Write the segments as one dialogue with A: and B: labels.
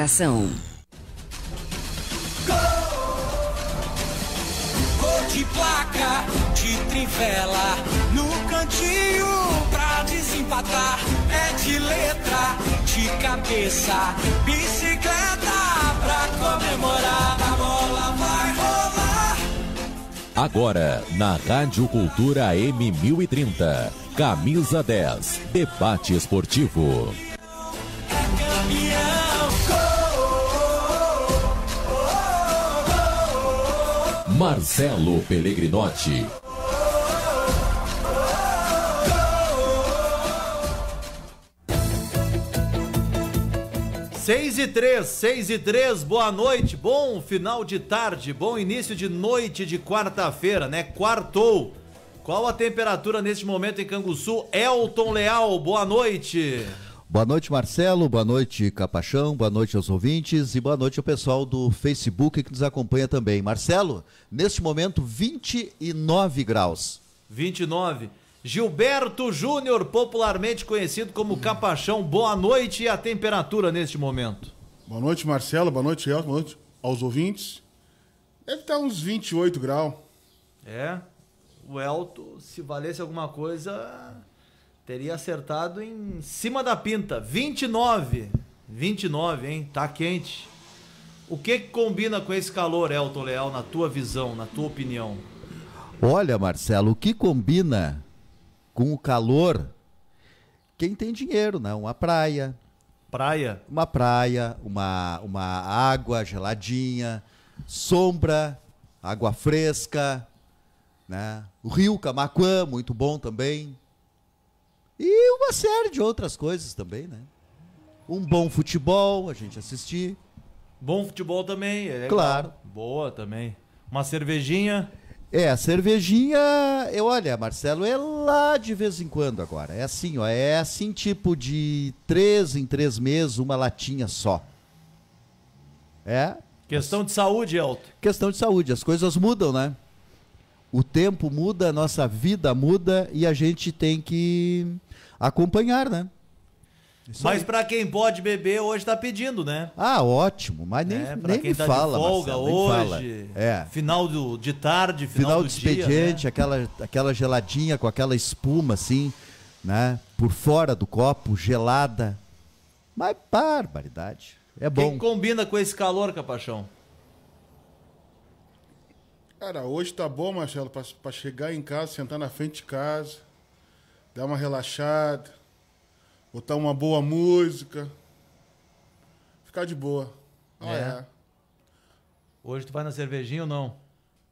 A: Ação.
B: de placa, de trivela, no cantinho pra desempatar. É de letra, de cabeça, bicicleta pra comemorar. A bola vai rolar. Agora, na Rádio Cultura M1030, camisa 10, debate esportivo. Marcelo Pellegrinotti. Seis e
C: três, seis e três, boa noite, bom final de tarde, bom início de noite de quarta-feira, né? Quartou. Qual a temperatura neste momento em Canguçu? Elton Leal, boa noite.
D: Boa noite, Marcelo. Boa noite, Capachão. Boa noite aos ouvintes e boa noite ao pessoal do Facebook que nos acompanha também. Marcelo, neste momento, 29 graus.
C: 29. Gilberto Júnior, popularmente conhecido como Capachão, boa noite e a temperatura neste momento.
A: Boa noite, Marcelo. Boa noite, Elto, Boa noite aos ouvintes. Deve estar uns 28 graus.
C: É. O Elto, se valesse alguma coisa, Teria acertado em cima da pinta. 29. 29, hein? Tá quente. O que, combina com esse calor, Elton Leal, na tua visão, na tua opinião?
D: Olha, Marcelo, o que combina com o calor? Quem tem dinheiro, né? Uma praia. Praia? Uma praia, uma, uma água geladinha, sombra, água fresca, né? O rio Camaquã, muito bom também. E uma série de outras coisas também, né? Um bom futebol, a gente assistir. Bom
C: futebol também, é claro. Legal. Boa também.
D: Uma cervejinha. É, a cervejinha, eu olha, Marcelo, é lá de vez em quando agora. É assim, ó, é assim tipo de três em três meses, uma latinha só. É. Questão de saúde, Elton. Questão de saúde, as coisas mudam, né? O tempo muda, a nossa vida muda e a gente tem que acompanhar, né?
C: Isso mas para quem pode beber, hoje tá pedindo, né?
D: Ah, ótimo. Mas nem, é, tá nem me tá fala, de folga Marcelo, hoje, fala. É. final do, de tarde, final, final do de expediente, dia, né? aquela, aquela geladinha com aquela espuma assim, né? Por fora do copo, gelada. Mas barbaridade. É bom. Quem
C: combina com esse calor, Capachão?
A: Cara, hoje tá bom, Marcelo, para chegar em casa, sentar na frente de casa dar uma relaxada, botar uma boa música, ficar de boa. Ah, é. é. Hoje tu vai na cervejinha ou não?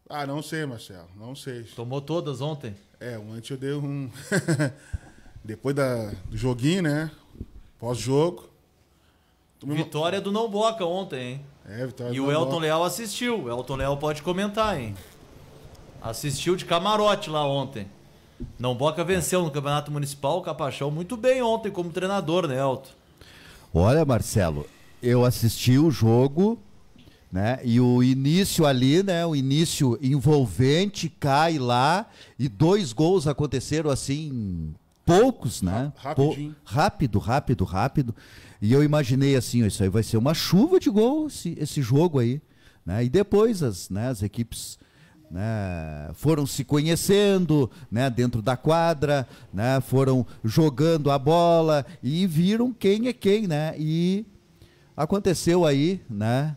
A: Ah, não sei, Marcelo, não sei. Tomou todas ontem? É, ontem eu dei um. Depois da, do joguinho, né? Pós-jogo. Vitória uma... do Não
C: Boca ontem, hein?
A: É, vitória e o Elton Boca.
C: Leal assistiu. O Elton Leal pode comentar, hein? Assistiu de camarote lá ontem. Não Boca venceu no Campeonato Municipal o Capachão muito bem ontem como treinador, né, Alto?
D: Olha, Marcelo, eu assisti o jogo, né? E o início ali, né? O início envolvente cai lá e dois gols aconteceram assim poucos, né? Rapidinho. Pou... rápido, rápido, rápido. E eu imaginei assim, isso aí vai ser uma chuva de gols esse, esse jogo aí, né? E depois as, né, as equipes né, foram se conhecendo né, dentro da quadra, né, foram jogando a bola e viram quem é quem, né? E aconteceu aí, né?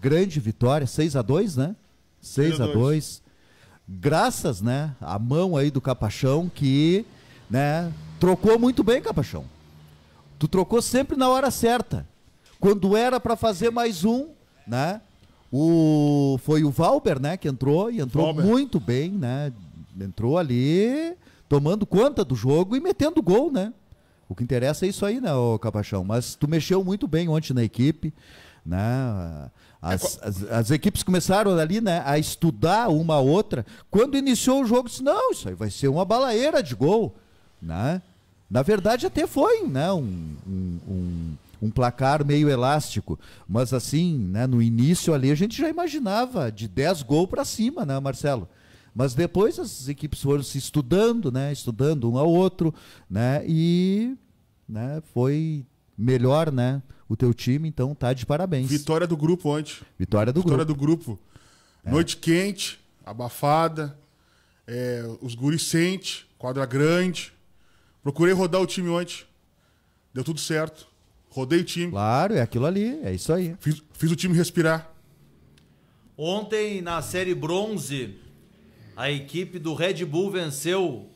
D: Grande vitória, 6 a 2 né? 6 a 2 Graças, né, à mão aí do Capachão que, né, trocou muito bem, Capachão. Tu trocou sempre na hora certa. Quando era para fazer mais um, né? O, foi o Valber, né, que entrou e entrou Valber. muito bem, né? Entrou ali, tomando conta do jogo e metendo gol, né? O que interessa é isso aí, né, ô Capachão? Mas tu mexeu muito bem ontem na equipe, né? As, é, as, as, equipes começaram ali, né, a estudar uma a outra. Quando iniciou o jogo, disse, não, isso aí vai ser uma balaeira de gol, né? Na verdade, até foi, né, um, um, um um placar meio elástico. Mas assim, né, no início ali a gente já imaginava de 10 gols para cima, né, Marcelo? Mas depois as equipes foram se estudando, né, estudando um ao outro, né, e né, foi melhor, né, o teu time, então tá de
A: parabéns. Vitória do grupo ontem.
D: Vitória do Vitória grupo. Vitória do
A: grupo. É. Noite quente, abafada, é, os guris sente, quadra grande. Procurei rodar o time ontem. Deu tudo certo. Rodei o time. Claro, é aquilo ali, é isso aí. Fiz, fiz o time respirar.
C: Ontem, na série bronze, a equipe do Red Bull venceu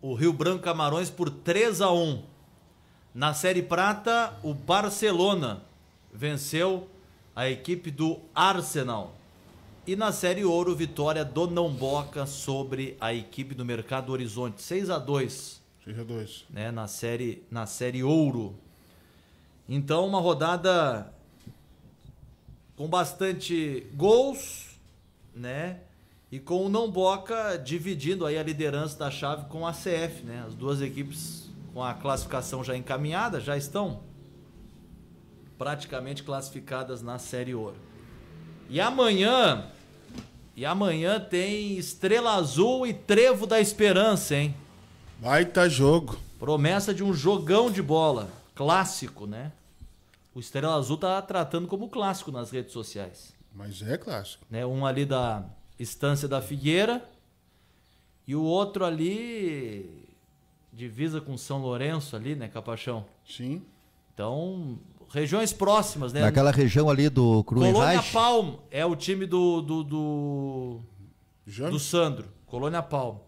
C: o Rio Branco Camarões por 3 a 1 Na série prata, o Barcelona venceu a equipe do Arsenal. E na série ouro, vitória do Não sobre a equipe do Mercado Horizonte, 6 a 2 6 a 2 né? na, série, na série ouro. Então, uma rodada com bastante gols, né? E com o Não Boca dividindo aí a liderança da chave com a CF, né? As duas equipes com a classificação já encaminhada, já estão praticamente classificadas na Série Ouro. E amanhã, e amanhã tem Estrela Azul e Trevo da Esperança, hein? Baita jogo. Promessa de um jogão de bola, clássico, né? O Estrela Azul tá tratando como clássico nas redes sociais. Mas é clássico. Né? Um ali da Estância da Figueira e o outro ali divisa com São Lourenço ali, né, Capachão? Sim. Então, regiões próximas, né? Naquela região
D: ali do Cruzeiro. Colônia Reich.
C: Palm é o time do do, do, do Sandro. Colônia Palm.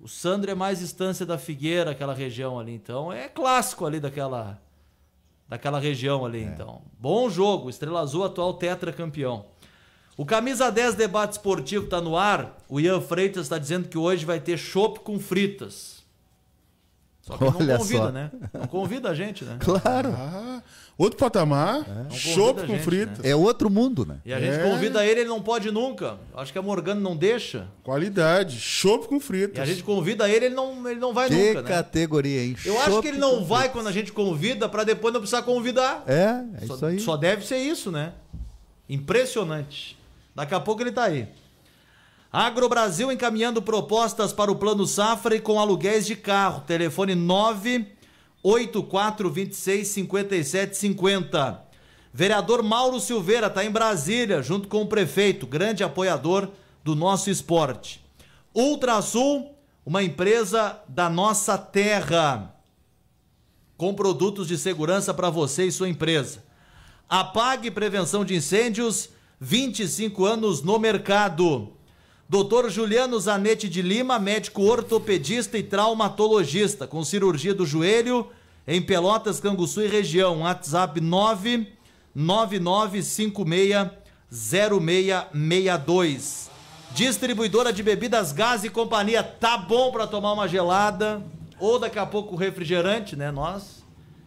C: O Sandro é mais Estância da Figueira, aquela região ali. Então, é clássico ali daquela daquela região ali, é. então. Bom jogo, Estrela Azul, atual tetracampeão. O Camisa 10 Debate Esportivo está no ar. O Ian Freitas está dizendo que hoje vai ter chopp com fritas. Só que Olha não convida, só. né? Não convida a gente, né? Claro.
A: Ah, Outro patamar, é. chope com frita. Né? É outro mundo, né?
C: E a gente é. convida ele, ele não pode nunca. Acho que a Morgana não deixa.
A: Qualidade, chope com frita. E a gente convida ele, ele não, ele não vai que nunca, né? categoria, hein? Eu
C: acho que ele não vai quando a gente convida, para depois não precisar convidar.
A: É, é só, isso aí.
C: Só deve ser isso, né? Impressionante. Daqui a pouco ele tá aí. Agrobrasil encaminhando propostas para o Plano Safra e com aluguéis de carro. Telefone 9... 8426 5750. Vereador Mauro Silveira está em Brasília, junto com o prefeito, grande apoiador do nosso esporte. Ultrasul, uma empresa da nossa terra, com produtos de segurança para você e sua empresa. Apague Prevenção de Incêndios, 25 anos no mercado. Doutor Juliano Zanetti de Lima, médico ortopedista e traumatologista, com cirurgia do joelho em Pelotas, Canguçu e região. WhatsApp 999560662. Distribuidora de bebidas Gás e Companhia, tá bom para tomar uma gelada ou daqui a pouco refrigerante, né? Nós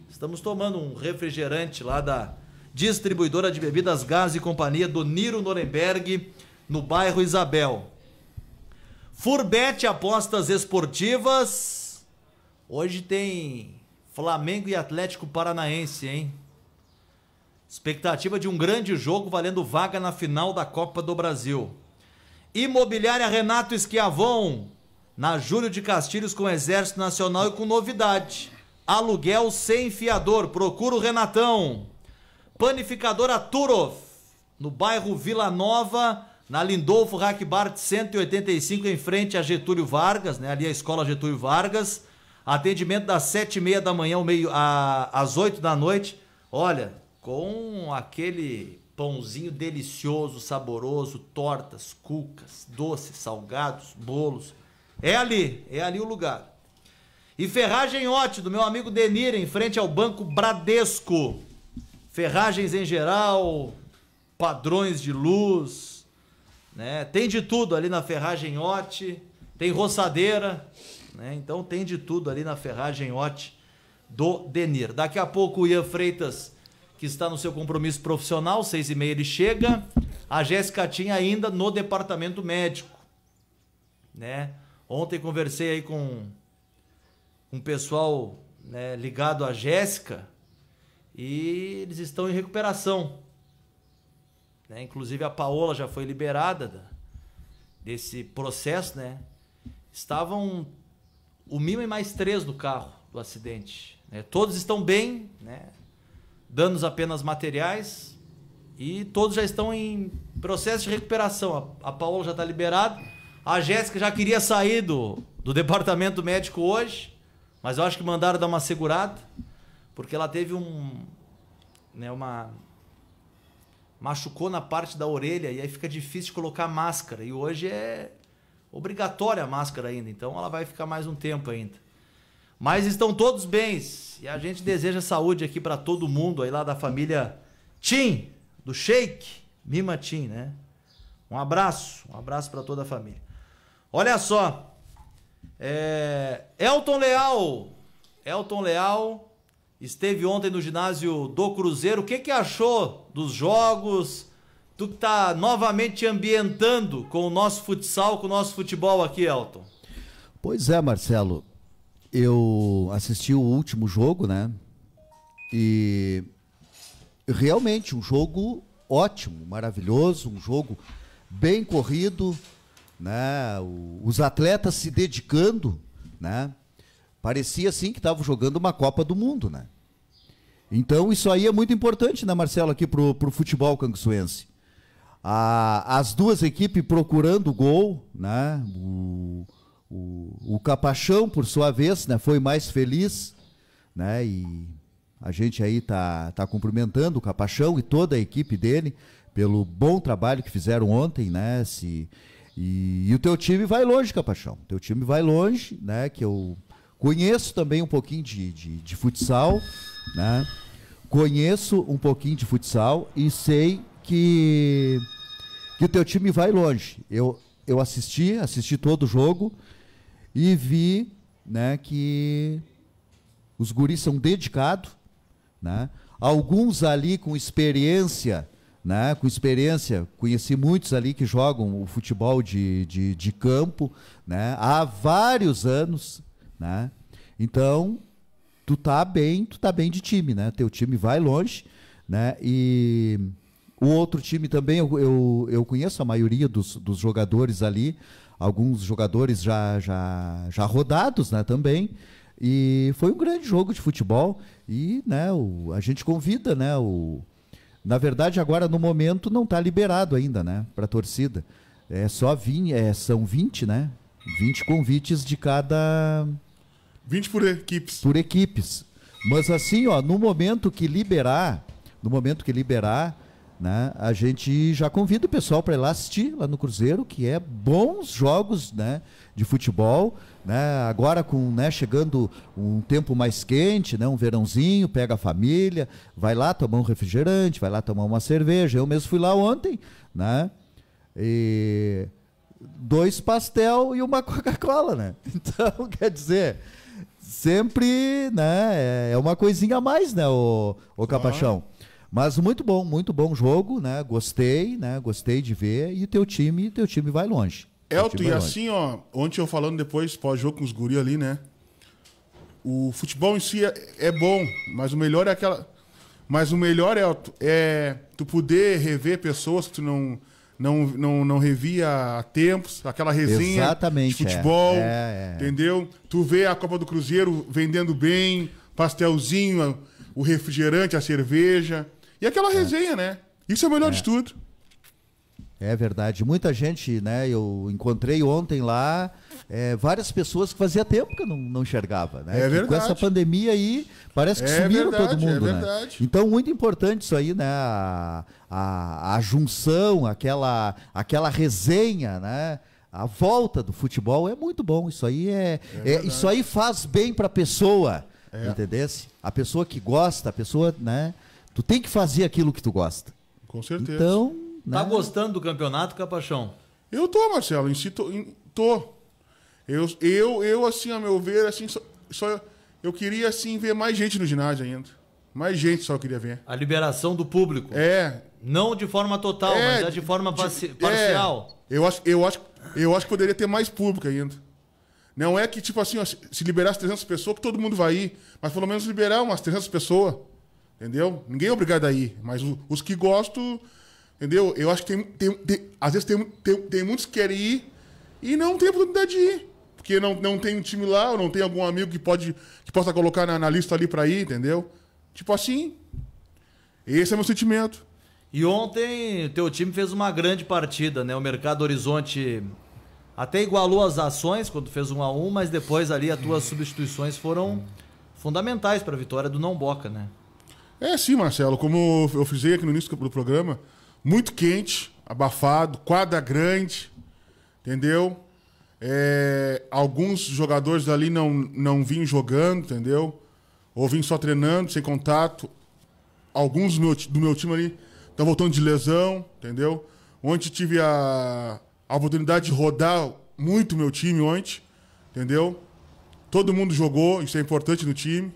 C: estamos tomando um refrigerante lá da distribuidora de bebidas Gás e Companhia do Niro Nuremberg, no bairro Isabel. Furbete Apostas Esportivas. Hoje tem Flamengo e Atlético Paranaense, hein? Expectativa de um grande jogo valendo vaga na final da Copa do Brasil. Imobiliária Renato Esquiavon, na Júlio de Castilhos com Exército Nacional e com novidade. Aluguel sem fiador, procura o Renatão. Panificadora Turov, no bairro Vila Nova, na Lindolfo Rackbart 185, em frente a Getúlio Vargas, né? ali a escola Getúlio Vargas. Atendimento das sete e meia da manhã ao meio, a, às oito da noite. Olha, com aquele pãozinho delicioso, saboroso, tortas, cucas, doces, salgados, bolos. É ali, é ali o lugar. E Ferragem ótima, do meu amigo Denir, em frente ao Banco Bradesco. Ferragens em geral, padrões de luz, né? Tem de tudo ali na Ferragem Ot tem roçadeira, né? Então tem de tudo ali na Ferragem Ot do Denir. Daqui a pouco o Ian Freitas, que está no seu compromisso profissional, seis e meia ele chega. A Jéssica tinha ainda no departamento médico, né? Ontem conversei aí com um pessoal né, ligado à Jéssica e eles estão em recuperação. Né? Inclusive a Paola já foi liberada da, desse processo, né? Estavam o Mima e mais três no carro do acidente. Né? Todos estão bem, né? danos apenas materiais e todos já estão em processo de recuperação. A, a Paola já está liberada. A Jéssica já queria sair do, do departamento médico hoje, mas eu acho que mandaram dar uma segurada, porque ela teve um, né, uma machucou na parte da orelha e aí fica difícil colocar máscara. E hoje é obrigatória a máscara ainda, então ela vai ficar mais um tempo ainda. Mas estão todos bem e a gente deseja saúde aqui para todo mundo aí lá da família Tim, do Shake, Mima Tim, né? Um abraço, um abraço para toda a família. Olha só, é... Elton Leal, Elton Leal Esteve ontem no ginásio do Cruzeiro. O que, que achou dos jogos? Tu que tá novamente ambientando com o nosso futsal, com o nosso futebol aqui, Elton.
D: Pois é, Marcelo. Eu assisti o último jogo, né? E realmente um jogo ótimo, maravilhoso, um jogo bem corrido, né? os atletas se dedicando, né? Parecia assim que estavam jogando uma Copa do Mundo, né? Então isso aí é muito importante, né, Marcelo, aqui pro, pro futebol canguçuense. A, as duas equipes procurando gol, né? O, o, o Capachão, por sua vez, né, foi mais feliz, né? E a gente aí tá, tá cumprimentando o Capachão e toda a equipe dele pelo bom trabalho que fizeram ontem, né? Se, e, e o teu time vai longe, Capachão. O teu time vai longe, né? Que eu Conheço também um pouquinho de, de, de futsal, né? Conheço um pouquinho de futsal e sei que, que o teu time vai longe. Eu, eu assisti, assisti todo o jogo e vi né, que os guris são dedicados, né? alguns ali com experiência, né? com experiência, conheci muitos ali que jogam o futebol de, de, de campo né? há vários anos, né? Então, tu tá bem, tu tá bem de time, né? Teu time vai longe, né? E o outro time também, eu, eu, eu conheço a maioria dos, dos jogadores ali, alguns jogadores já, já, já rodados, né, também. E foi um grande jogo de futebol e, né, o, a gente convida, né, o na verdade agora no momento não está liberado ainda, né, para torcida. É só 20, é, são 20, né? 20 convites de cada 20 por equipes. Por equipes. Mas assim, ó, no momento que liberar, no momento que liberar, né, a gente já convida o pessoal para ir lá assistir lá no Cruzeiro, que é bons jogos, né, de futebol, né? Agora com, né, chegando um tempo mais quente, né, um verãozinho, pega a família, vai lá tomar um refrigerante, vai lá tomar uma cerveja. Eu mesmo fui lá ontem, né? E dois pastel e uma Coca-Cola, né? Então, quer dizer, sempre, né, é, é uma coisinha a mais, né, o, o Capachão. Mas muito bom, muito bom jogo, né? Gostei, né? Gostei de ver e teu time, teu time vai longe. Elton, e assim,
A: ó, ontem eu falando depois, pós-jogo com os guri ali, né? O futebol em si é, é bom, mas o melhor é aquela mas o melhor Elton, é tu poder rever pessoas que tu não não, não, não revia há tempos, aquela resenha Exatamente, de é. futebol, é. É, é. entendeu? Tu vê a Copa do Cruzeiro vendendo bem, pastelzinho, o refrigerante, a cerveja. E aquela é. resenha, né? Isso é o melhor de é. tudo.
D: É verdade. Muita gente, né? Eu encontrei ontem lá é, várias pessoas que fazia tempo que não, não enxergava, né? É verdade. com essa pandemia aí, parece que é sumiram verdade, todo mundo, é né? Então, muito importante isso aí, né? A, a, a junção, aquela, aquela resenha, né? a volta do futebol é muito bom. Isso aí é, é, é isso aí faz bem para a pessoa, é. entendesse? A pessoa que gosta, a pessoa, né? Tu tem que fazer aquilo que tu gosta.
A: Com certeza. Então,
C: tá né? gostando do campeonato, Capachão?
A: Eu tô, Marcelo. Em si, tô, em, tô. Eu, eu, eu assim, a meu ver, assim, só, só eu queria assim ver mais gente no ginásio ainda. Mais gente só eu queria ver. A liberação do público. É. Não de forma total, é, mas é de forma de, é. parcial. É. Eu acho, eu acho, eu acho que poderia ter mais público ainda. Não é que tipo assim, ó, se liberasse 300 pessoas que todo mundo vai ir, mas pelo menos liberar umas 300 pessoas, entendeu? Ninguém é obrigado a ir, mas os, os que gostam, entendeu? Eu acho que tem, tem, tem às vezes tem, tem, tem muitos que querem ir e não tem oportunidade de ir porque não, não tem um time lá, ou não tem algum amigo que, pode, que possa colocar na, na lista ali para ir, entendeu? Tipo assim, esse é meu sentimento. E
C: ontem o teu time fez uma grande partida, né? O Mercado Horizonte até igualou as ações quando fez um a um, mas depois ali as tuas substituições foram fundamentais para a vitória do Não Boca, né?
A: É sim, Marcelo, como eu frisei aqui no início do programa, muito quente, abafado, quadra grande, entendeu? É, alguns jogadores ali não, não vinham jogando, entendeu? Ou vinham só treinando, sem contato. Alguns do meu, do meu time ali estão voltando de lesão, entendeu? Ontem tive a, a oportunidade de rodar muito meu time ontem, entendeu? Todo mundo jogou, isso é importante no time,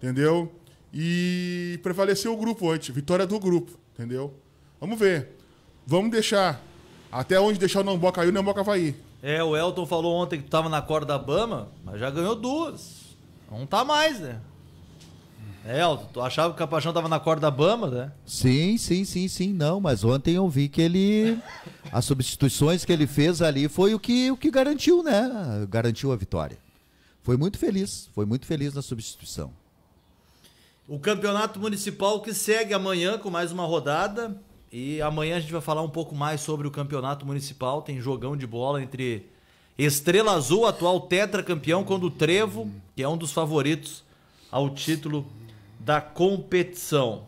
A: entendeu? E prevaleceu o grupo ontem, vitória do grupo, entendeu? Vamos ver. Vamos deixar. Até onde deixar o Namboca aí, o Namboca vai ir.
C: É, o Elton falou ontem que tu tava na corda bama, mas já ganhou duas. Não tá mais, né? É, Elton, tu achava que o Capachão tava na corda bama, né?
D: Sim, sim, sim, sim, não, mas ontem eu vi que ele as substituições que ele fez ali foi o que o que garantiu, né? Garantiu a vitória. Foi muito feliz, foi muito feliz na substituição.
C: O campeonato municipal que segue amanhã com mais uma rodada. E amanhã a gente vai falar um pouco mais sobre o campeonato municipal. Tem jogão de bola entre Estrela Azul, atual tetracampeão, quando o Trevo, que é um dos favoritos ao título da competição.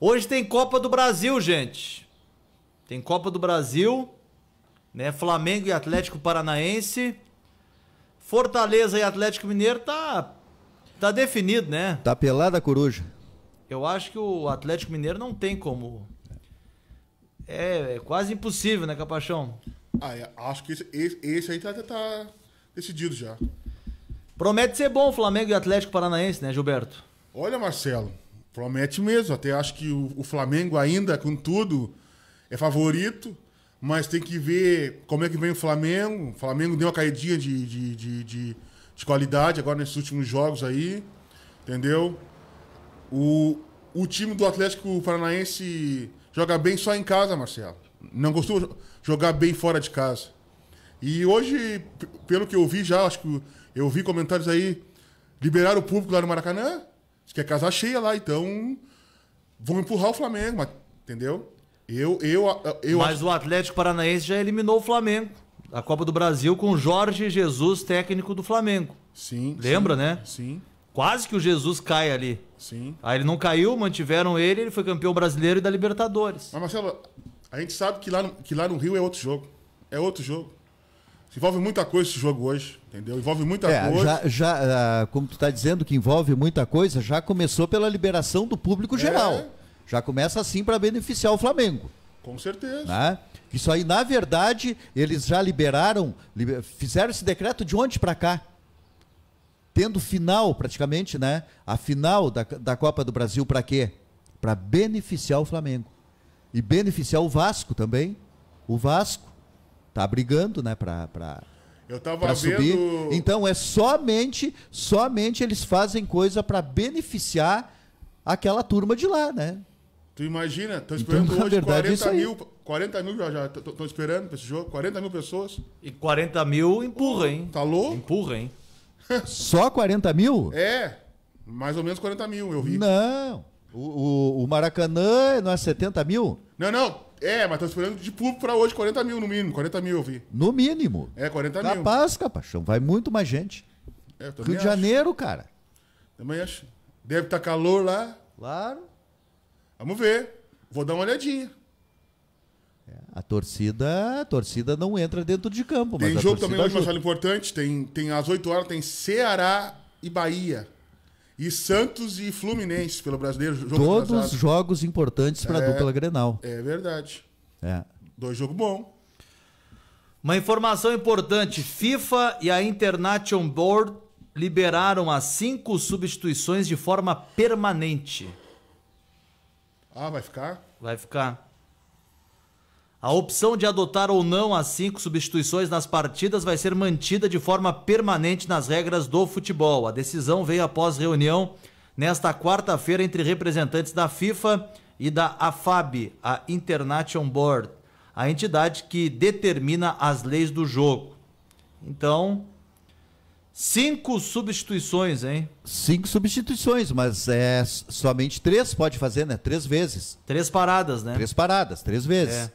C: Hoje tem Copa do Brasil, gente. Tem Copa do Brasil, né? Flamengo e Atlético Paranaense. Fortaleza e Atlético Mineiro tá tá definido, né?
D: Tá pelada a coruja.
C: Eu acho que o Atlético Mineiro não tem como é, é quase impossível, né, Capachão?
A: Ah, é, acho que esse, esse, aí tá, tá, tá, decidido já. Promete ser bom o Flamengo e Atlético Paranaense, né, Gilberto? Olha, Marcelo, promete mesmo. Até acho que o, o Flamengo ainda, com tudo, é favorito mas tem que ver como é que vem o Flamengo. O Flamengo deu uma caidinha de, de, de, de, de qualidade agora nesses últimos jogos aí, entendeu? O, o time do Atlético Paranaense joga bem só em casa, Marcelo. Não gostou de jogar bem fora de casa. E hoje, pelo que eu vi já, acho que eu vi comentários aí, liberaram o público lá no Maracanã, que é casa cheia lá, então vão empurrar o Flamengo, mas, entendeu? Eu, eu, eu Mas acho... o Atlético Paranaense já eliminou o Flamengo. A Copa do Brasil
C: com Jorge Jesus, técnico do Flamengo. Sim. Lembra, sim, né? Sim. Quase que o Jesus cai ali. Sim. Aí ele não caiu, mantiveram ele, ele foi campeão brasileiro e da Libertadores. Mas
A: Marcelo, a gente sabe que lá no, que lá no Rio é outro jogo. É outro jogo. Envolve muita coisa esse jogo hoje, entendeu? Envolve muita é, coisa. Já,
D: já, ah, como tu está dizendo que envolve muita coisa, já começou pela liberação do público é. geral. É. Já começa assim para beneficiar o Flamengo.
A: Com certeza.
D: Né? Isso aí, na verdade, eles já liberaram, fizeram esse decreto de ontem para cá tendo final praticamente, né? A final da, da Copa do Brasil para quê? Para beneficiar o Flamengo e beneficiar o Vasco também. O Vasco tá brigando, né? Para para
A: eu tava vendo... subir.
D: Então é somente somente eles fazem coisa para beneficiar aquela turma de lá, né?
A: Tu imagina? Estão esperando então, hoje verdade, 40 é mil. 40 mil já já estão esperando para esse jogo. 40 mil pessoas. E 40 mil empurra, hein? Tá louco? Empurra, hein?
D: Só 40 mil?
A: É, mais ou menos 40 mil, eu vi. Não.
D: O, o, o Maracanã não é 70 mil?
A: Não, não. É, mas tô esperando de público pra hoje 40 mil no mínimo. 40 mil eu vi.
D: No mínimo.
A: É, 40 capaz, mil.
D: Capaz, capachão. Vai muito mais gente.
A: É, eu Rio de Janeiro, cara. Também acho. Deve estar tá calor lá. Claro. Vamos ver. Vou dar uma olhadinha.
D: É, a torcida, a torcida não entra dentro de campo. Tem jogo também hoje, Marcelo,
A: importante. Tem, tem às 8 horas, tem Ceará e Bahia. E Santos e Fluminense pelo brasileiro. Todos atrasado. jogos
D: importantes para a é, dupla Grenal.
A: É verdade. É. Dois jogos bons. Uma informação importante:
C: FIFA e a International Board liberaram as cinco substituições de forma permanente.
A: Ah, vai ficar?
C: Vai ficar. A opção de adotar ou não as cinco substituições nas partidas vai ser mantida de forma permanente nas regras do futebol. A decisão veio após reunião nesta quarta-feira entre representantes da FIFA e da AFAB, a International Board, a entidade que determina as leis do jogo. Então, Cinco substituições, hein?
D: Cinco substituições, mas é somente três pode fazer, né? Três vezes. Três paradas, né? Três paradas, três vezes. É.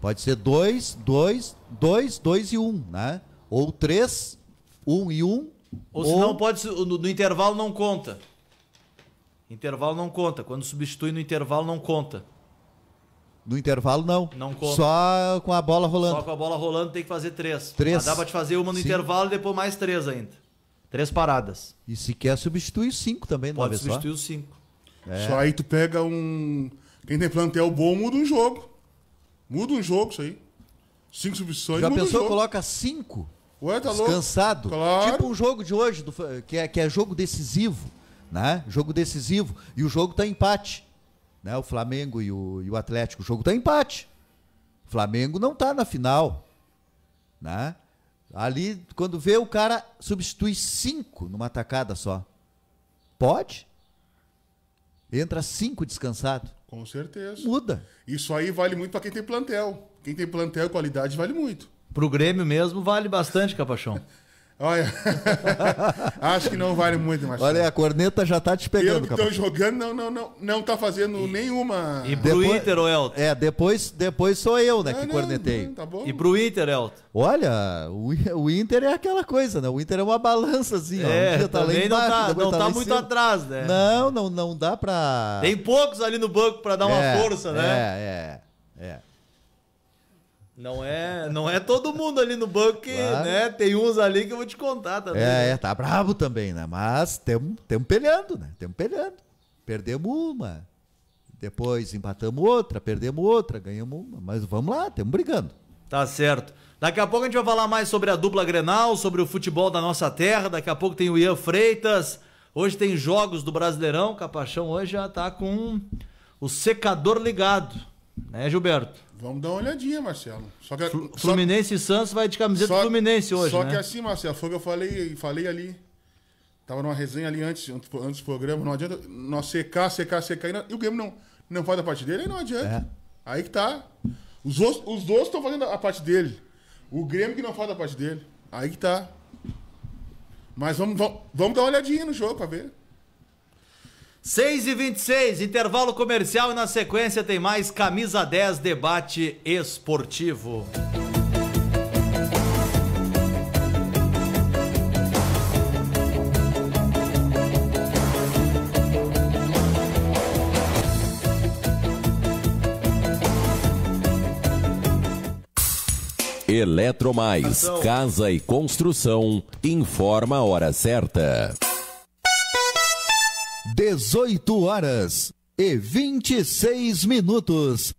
D: Pode ser 2, 2, 2, 2 e 1, um, né? Ou 3, 1 um e 1. Um, ou, ou se não, pode, no, no intervalo não conta.
C: Intervalo não conta. Quando substitui no intervalo não conta.
D: No intervalo, não. Não conta. Só com a bola rolando. Só
C: com a bola rolando tem que fazer três. Ah, três. Mas dá pra te fazer uma no Sim. intervalo e depois mais três ainda.
D: Três paradas. E se quer, substituir cinco
A: também, não Pode substituir os cinco. É. Só aí tu pega um. Quem tem plantel bom muda um jogo. Muda um jogo isso aí. Cinco substituições. Já pensou um coloca
D: cinco? Ué, tá descansado. Claro. Tipo um jogo de hoje, do, que, é, que é jogo decisivo. Né? Jogo decisivo. E o jogo tá empate. Né? O Flamengo e o, e o Atlético. O jogo tá empate. O Flamengo não tá na final. Né? Ali, quando vê, o cara substitui cinco numa tacada só.
A: Pode? Entra cinco descansado. Com certeza. Muda. Isso aí vale muito para quem tem plantel. Quem tem plantel e qualidade vale muito. Pro Grêmio mesmo vale bastante,
D: Capachão.
A: Olha, acho que não vale muito, mas. Olha, a corneta já
D: tá te pegando. Eu que tô capaz.
A: jogando, não, não, não, não tá fazendo e, nenhuma. E pro depois,
D: Inter, ou Elton. É, depois, depois sou eu, né, ah, que não, cornetei. Não, tá bom. E pro Inter, Elton. Olha, o, o, Inter é aquela coisa, né? O Inter é uma balança, assim, é, ó. Um tá lá embaixo, não tá, não tá, tá muito atrás, né? Não, não, não dá pra. Tem poucos
C: ali no banco pra dar é, uma força, né? É, é, é. Não é, não é todo mundo ali no banco que, claro. né? Tem uns ali que eu vou te contar também. Tá é,
D: é tá brabo também, né? Mas temos tem peleando, né? Temos peleando. Perdemos uma. Depois empatamos outra, perdemos outra, ganhamos uma. Mas vamos lá, estamos brigando. Tá certo. Daqui a pouco a gente vai falar mais sobre a dupla
C: Grenal, sobre o futebol da nossa terra. Daqui a pouco tem o Ian Freitas. Hoje tem jogos do Brasileirão. Capachão hoje já tá com o secador ligado, né, Gilberto?
A: Vamos dar uma olhadinha, Marcelo. Só que,
C: Fluminense só, e Santos vai de camiseta só, Fluminense hoje. Só né? que é
A: assim, Marcelo, foi o que eu falei, falei ali. Tava numa resenha ali antes, antes do programa. Não adianta nós secar, secar, secar. E, não, e o Grêmio não, não faz a parte dele, aí não adianta. É. Aí que tá. Os, os, os dois estão fazendo a parte dele. O Grêmio que não faz a parte dele. Aí que tá. Mas vamos, vamos, vamos dar uma olhadinha no jogo pra ver.
C: 6 e 26 intervalo comercial e na sequência tem mais Camisa 10 Debate Esportivo.
B: Eletromais, Casa e Construção, informa a hora certa.
D: 18 horas e 26 minutos.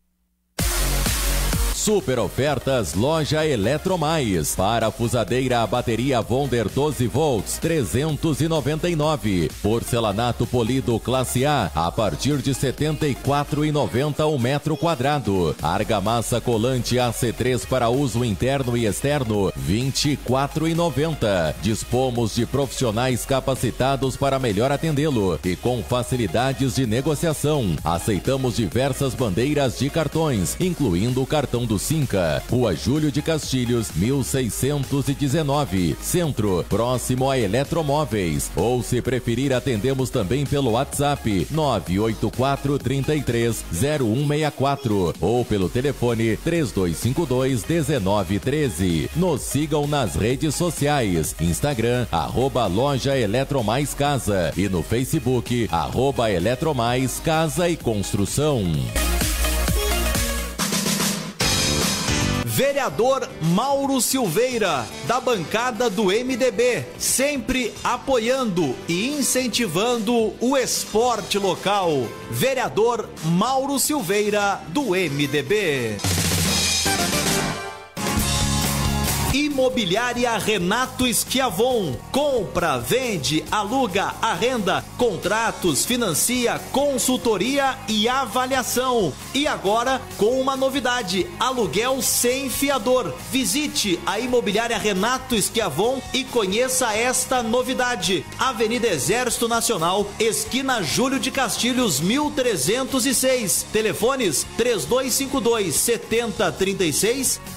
B: Super ofertas Loja Eletromais. Parafusadeira a bateria Vonder 12 volts 399. Porcelanato polido classe A a partir de 74,90 o um metro quadrado. Argamassa colante AC3 para uso interno e externo 24,90. Dispomos de profissionais capacitados para melhor atendê-lo e com facilidades de negociação. Aceitamos diversas bandeiras de cartões, incluindo o cartão do Posto Cinca, Rua Júlio de Castilhos, 1619, Centro, próximo a Eletromóveis. Ou se preferir, atendemos também pelo WhatsApp 984330164 ou pelo telefone 3252-1913. Nos sigam nas redes sociais, Instagram, arroba loja Eletromais Casa e no Facebook, arroba Eletromais Casa e Construção. Vereador Mauro Silveira, da
C: bancada do MDB, sempre apoiando e incentivando o esporte local. Vereador Mauro Silveira, do MDB. Imobiliária Renato Esquiavon. Compra, vende, aluga, arrenda, contratos, financia, consultoria e avaliação. E agora com uma novidade: aluguel sem fiador. Visite a Imobiliária Renato Esquiavon e conheça esta novidade. Avenida Exército Nacional, esquina Júlio de Castilhos, 1306. Telefones 3252 7036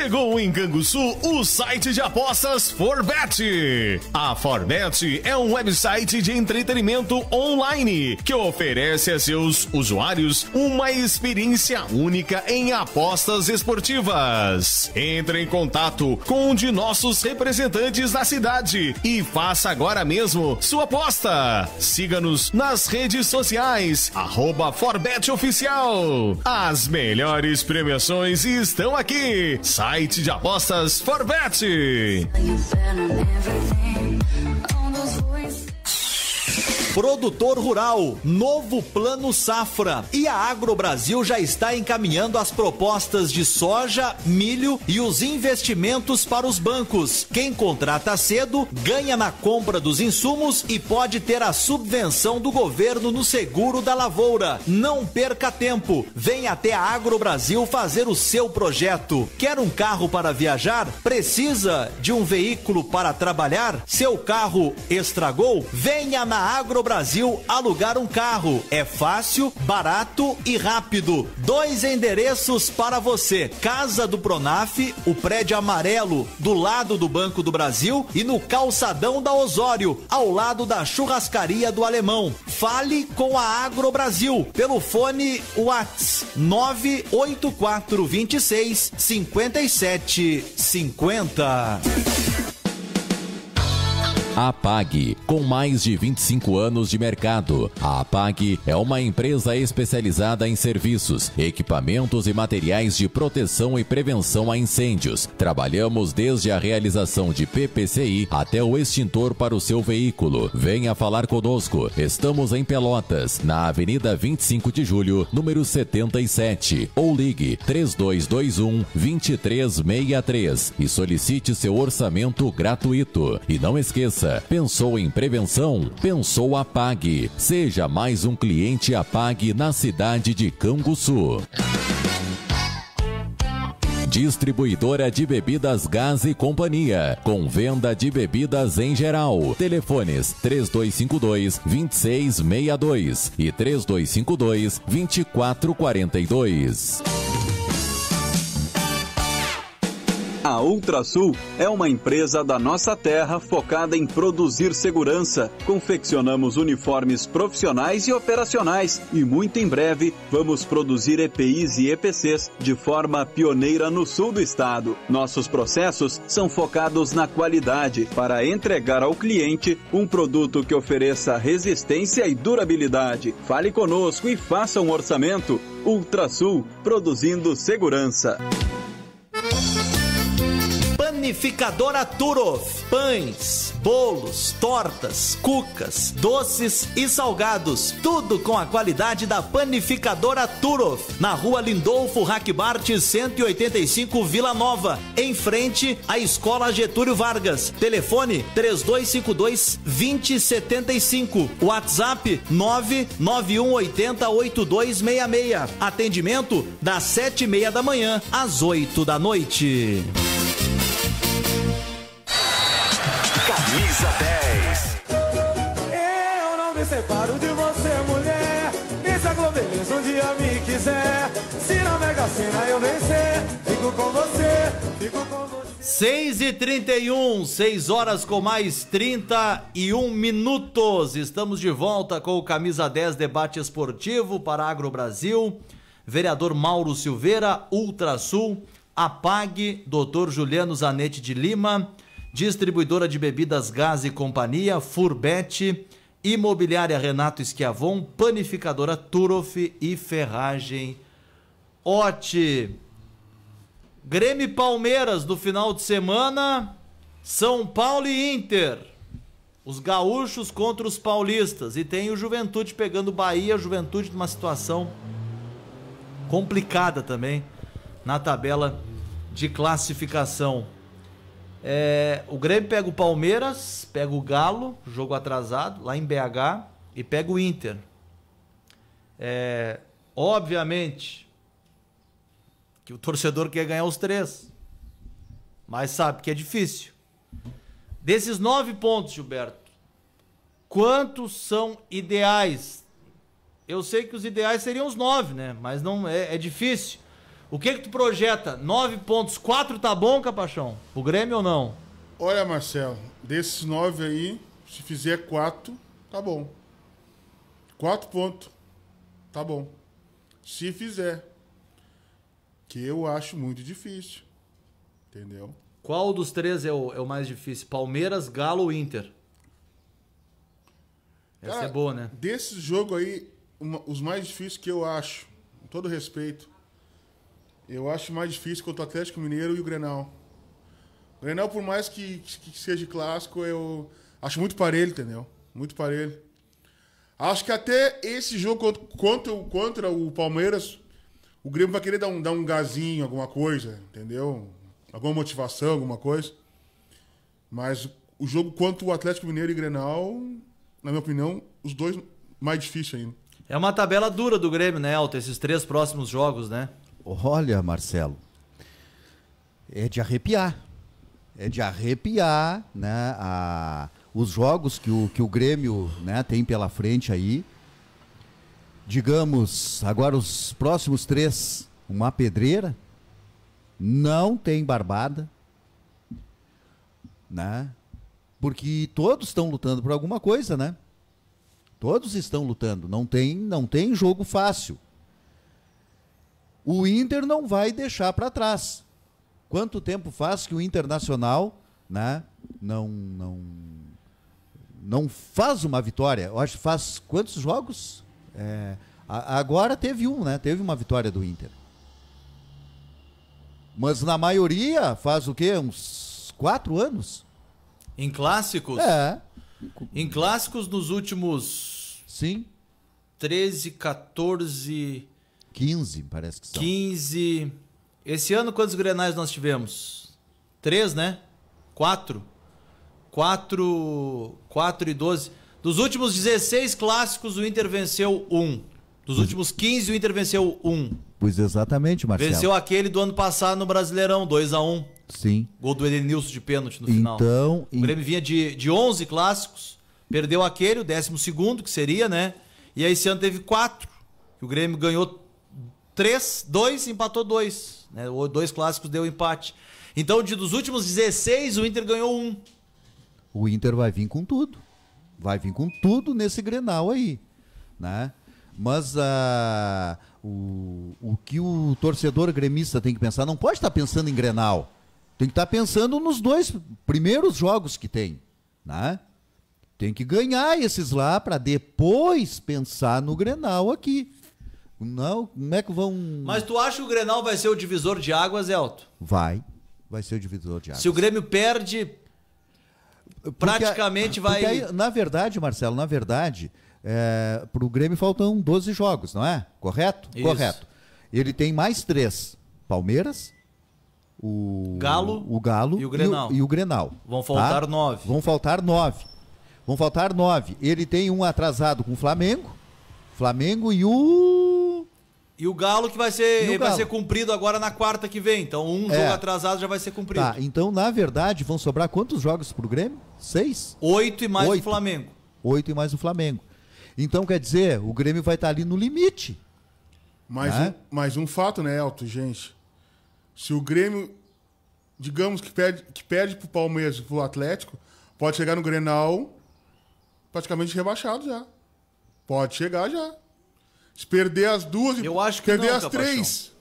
C: Chegou em Canguçu o site de apostas Forbet. A Forbet é um website de entretenimento online que oferece a seus usuários uma experiência única em apostas esportivas. Entre em contato com um de nossos representantes da cidade e faça agora mesmo
B: sua aposta. Siga-nos nas redes sociais, arroba Forbet Oficial. As melhores premiações estão aqui. Site site de apostas Forbet.
C: Produtor rural, novo plano safra. E a Agro Brasil já está encaminhando as propostas de soja, milho e os investimentos para os bancos. Quem contrata cedo ganha na compra dos insumos e pode ter a subvenção do governo no seguro da lavoura. Não perca tempo. venha até a Agro Brasil fazer o seu projeto. Quer um carro para viajar? Precisa de um veículo para trabalhar? Seu carro estragou? Venha na Agro Brasil alugar um carro. É fácil, barato e rápido. Dois endereços para você: Casa do Pronaf, o prédio amarelo do lado do Banco do Brasil e no calçadão da Osório, ao lado da churrascaria do Alemão. Fale com a Agro Brasil pelo fone Whats 57
B: 5750. APAG. Com mais de 25 anos de mercado, a APAG é uma empresa especializada em serviços, equipamentos e materiais de proteção e prevenção a incêndios. Trabalhamos desde a realização de PPCI até o extintor para o seu veículo. Venha falar conosco. Estamos em Pelotas, na Avenida 25 de Julho, número 77, ou ligue 3221 2363 e solicite seu orçamento gratuito. E não esqueça segurança. Pensou em prevenção? Pensou Apague. Seja mais um cliente Apague na cidade de Canguçu. Distribuidora de Bebidas Gás e Companhia, com venda de bebidas em geral. Telefones 3252 2662 e 3252 2442. A Ultrasul é uma empresa da nossa terra focada em produzir segurança.
C: Confeccionamos uniformes profissionais e operacionais e muito em breve vamos produzir EPIs e EPCs de forma pioneira no sul do estado. Nossos processos são focados na qualidade para entregar ao cliente um produto que ofereça resistência e durabilidade. Fale conosco e faça um orçamento. Ultrasul, produzindo segurança. Panificadora Turov. Pães, bolos, tortas, cucas, doces e salgados. Tudo com a qualidade da Panificadora Turov. Na rua Lindolfo Hackbart, 185 Vila Nova. Em frente à Escola Getúlio Vargas. Telefone 3252-2075. WhatsApp 99180-8266. Atendimento das sete e meia da manhã às oito da noite.
B: separo de você, mulher. E se a um dia me quiser, se na Mega Sena eu vencer, fico com você, fico
C: com você. 6 e 31, 6 horas com mais 31 minutos. Estamos de volta com o Camisa 10 Debate Esportivo para Agro Brasil. Vereador Mauro Silveira, Ultrasul, Apag, Dr. Juliano Zanetti de Lima, Distribuidora de Bebidas Gás e Companhia, Furbete, Imobiliária Renato Esquiavon, Panificadora Turoff e Ferragem Ote. Grêmio Palmeiras do final de semana, São Paulo e Inter. Os gaúchos contra os paulistas. E tem o Juventude pegando Bahia, Juventude numa situação complicada também na tabela de classificação. É, o Grêmio pega o Palmeiras, pega o Galo, jogo atrasado, lá em BH, e pega o Inter. É, obviamente que o torcedor quer ganhar os três, mas sabe que é difícil. Desses nove pontos, Gilberto, quantos são ideais? Eu sei que os ideais seriam os nove, né? Mas não é, é difícil. O que que tu projeta? Nove pontos, quatro tá bom, Capachão?
A: O Grêmio ou não? Olha, Marcelo, desses nove aí, se fizer quatro, tá bom. Quatro pontos, tá bom. Se fizer, que eu acho muito difícil, entendeu?
C: Qual dos três é o, é o mais difícil? Palmeiras, Galo ou Inter? Essa é Cara, é boa, né?
A: Desse jogo aí, uma, os mais difíceis que eu acho, com todo respeito, eu acho mais difícil contra o Atlético Mineiro e o Grenal. O Grenal, por mais que, que seja clássico, eu acho muito parelho, entendeu? Muito parelho. Acho que até esse jogo contra, contra, o Palmeiras, o Grêmio vai querer dar um, dar um gazinho, alguma coisa, entendeu? Alguma motivação, alguma coisa. Mas o jogo contra o Atlético Mineiro e Grenal, na minha opinião, os dois mais difíceis ainda. É uma
C: tabela dura do Grêmio, né, Alto? Esses três próximos jogos, né?
D: Olha, Marcelo, é de arrepiar. É de arrepiar né, a, os jogos que o, que o Grêmio né, tem pela frente aí. Digamos, agora os próximos três, uma pedreira, não tem barbada, né? Porque todos estão lutando por alguma coisa, né? Todos estão lutando, não tem, não tem jogo fácil. O Inter não vai deixar para trás. Quanto tempo faz que o Internacional né, não, não, não faz uma vitória? Eu acho que faz quantos jogos? É, agora teve um, né? Teve uma vitória do Inter. Mas na maioria faz o quê? Uns quatro anos? Em clássicos? É. Em clássicos
C: nos últimos. Sim. 13, 14.
D: 15, parece que são.
C: 15. Esse ano, quantos grenais nós tivemos? Três, né? Quatro. Quatro. Quatro e 12. Dos últimos 16 clássicos, o Inter venceu um. Dos últimos 15, o Inter venceu um.
D: Pois exatamente, Marcelo. Venceu
C: aquele do ano passado no Brasileirão, 2 a 1 um. Sim. Gol do Edenilson de pênalti no final. Então. O Grêmio vinha de, de 11 clássicos, perdeu aquele, o 12, que seria, né? E aí esse ano teve quatro. O Grêmio ganhou 3, 2, empatou 2. Né? Dois clássicos deu empate. Então, de, dos últimos 16, o Inter ganhou um.
D: O Inter vai vir com tudo. Vai vir com tudo nesse Grenal aí. Né? Mas uh, o, o que o torcedor gremista tem que pensar, não pode estar pensando em Grenal. Tem que estar pensando nos dois primeiros jogos que tem. Né? Tem que ganhar esses lá para depois pensar no Grenal aqui. Não, como é que vão. Mas
C: tu acha que o Grenal vai ser o divisor de águas, Elton?
D: Vai. Vai ser o divisor de águas.
C: Se o Grêmio perde, porque, praticamente vai. Aí,
D: na verdade, Marcelo, na verdade, é, para o Grêmio faltam 12 jogos, não é? Correto? Isso. Correto. Ele tem mais três: Palmeiras, o Galo, o Galo e o Grenal. E o, e o Grenal Vão tá? faltar tá? nove. Vão faltar nove. Vão faltar nove. Ele tem um atrasado com o Flamengo. Flamengo e o e o
C: Galo que vai ser, vai ser cumprido agora na quarta que vem. Então, um é. jogo atrasado já vai ser cumprido. Tá,
D: então, na verdade, vão sobrar quantos jogos pro Grêmio? Seis? Oito e mais Oito. o Flamengo. Oito e
A: mais o Flamengo. Então, quer dizer, o Grêmio vai estar tá ali no limite. Mais, né? um, mais um fato, né, Elton, gente? Se o Grêmio, digamos que perde, que perde pro Palmeiras e pro Atlético, pode chegar no Grenal praticamente rebaixado já. Pode chegar já. Se perder as duas, eu acho que perder não, as três.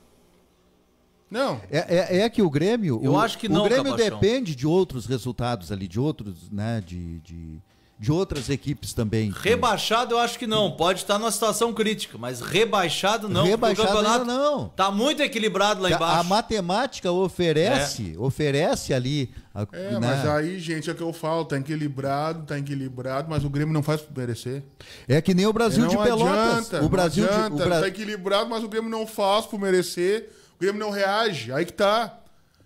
A: Não. É, é, é, que o Grêmio. Eu o, acho que não. O Grêmio
D: depende de outros resultados ali, de outros, né? De, de, de outras equipes também.
C: Rebaixado, eu acho que não. Pode estar numa situação crítica, mas rebaixado não. Rebaixado o campeonato
D: não. Tá muito equilibrado lá tá,
C: embaixo.
A: A, a matemática oferece, é. oferece ali a, é, né? mas aí, gente, é o que eu falo, tá equilibrado, tá equilibrado, mas o Grêmio não faz merecer. É que nem o Brasil de Pelotas. o Brasil adianta, de, o Bra... tá equilibrado, mas o Grêmio não faz por merecer. O Grêmio não reage, aí que tá.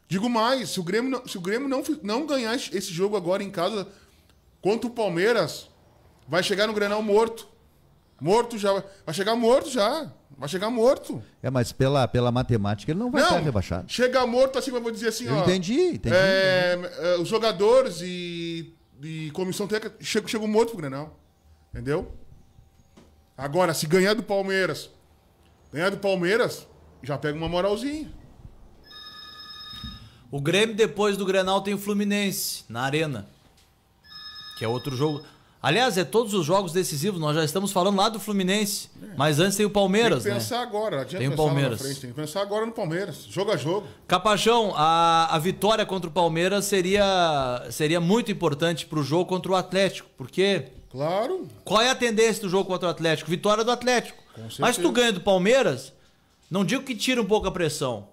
A: Digo mais, se o Grêmio não, se o Grêmio não, não ganhar esse jogo agora em casa contra o Palmeiras, vai chegar no Grenal morto. Morto já. Vai chegar morto já. Vai chegar morto.
D: É, mas pela, pela matemática ele não vai não, estar rebaixado.
A: Chega morto assim, mas vou dizer assim, eu ó. Entendi, entendi. É, é os jogadores e, e comissão técnica chegam, chegam morto pro Grenal. Entendeu? Agora, se ganhar do Palmeiras, ganhar do Palmeiras, já pega uma moralzinha. O Grêmio, depois do
C: Grenal, tem o Fluminense na Arena. Que é outro jogo. Aliás, é todos os jogos decisivos. Nós já estamos falando lá do Fluminense. É. Mas antes tem o Palmeiras. Tem que né? pensar né?
A: agora. Adianta tem o Palmeiras. Frente, tem que pensar agora no Palmeiras. Jogo a jogo.
C: Capachão, a, a vitória contra o Palmeiras seria, seria muito importante para o jogo contra o Atlético. Porque. Claro. Qual é a tendência do jogo contra o Atlético? Vitória do Atlético. Mas tu ganha do Palmeiras. Não digo que tira um pouco a pressão.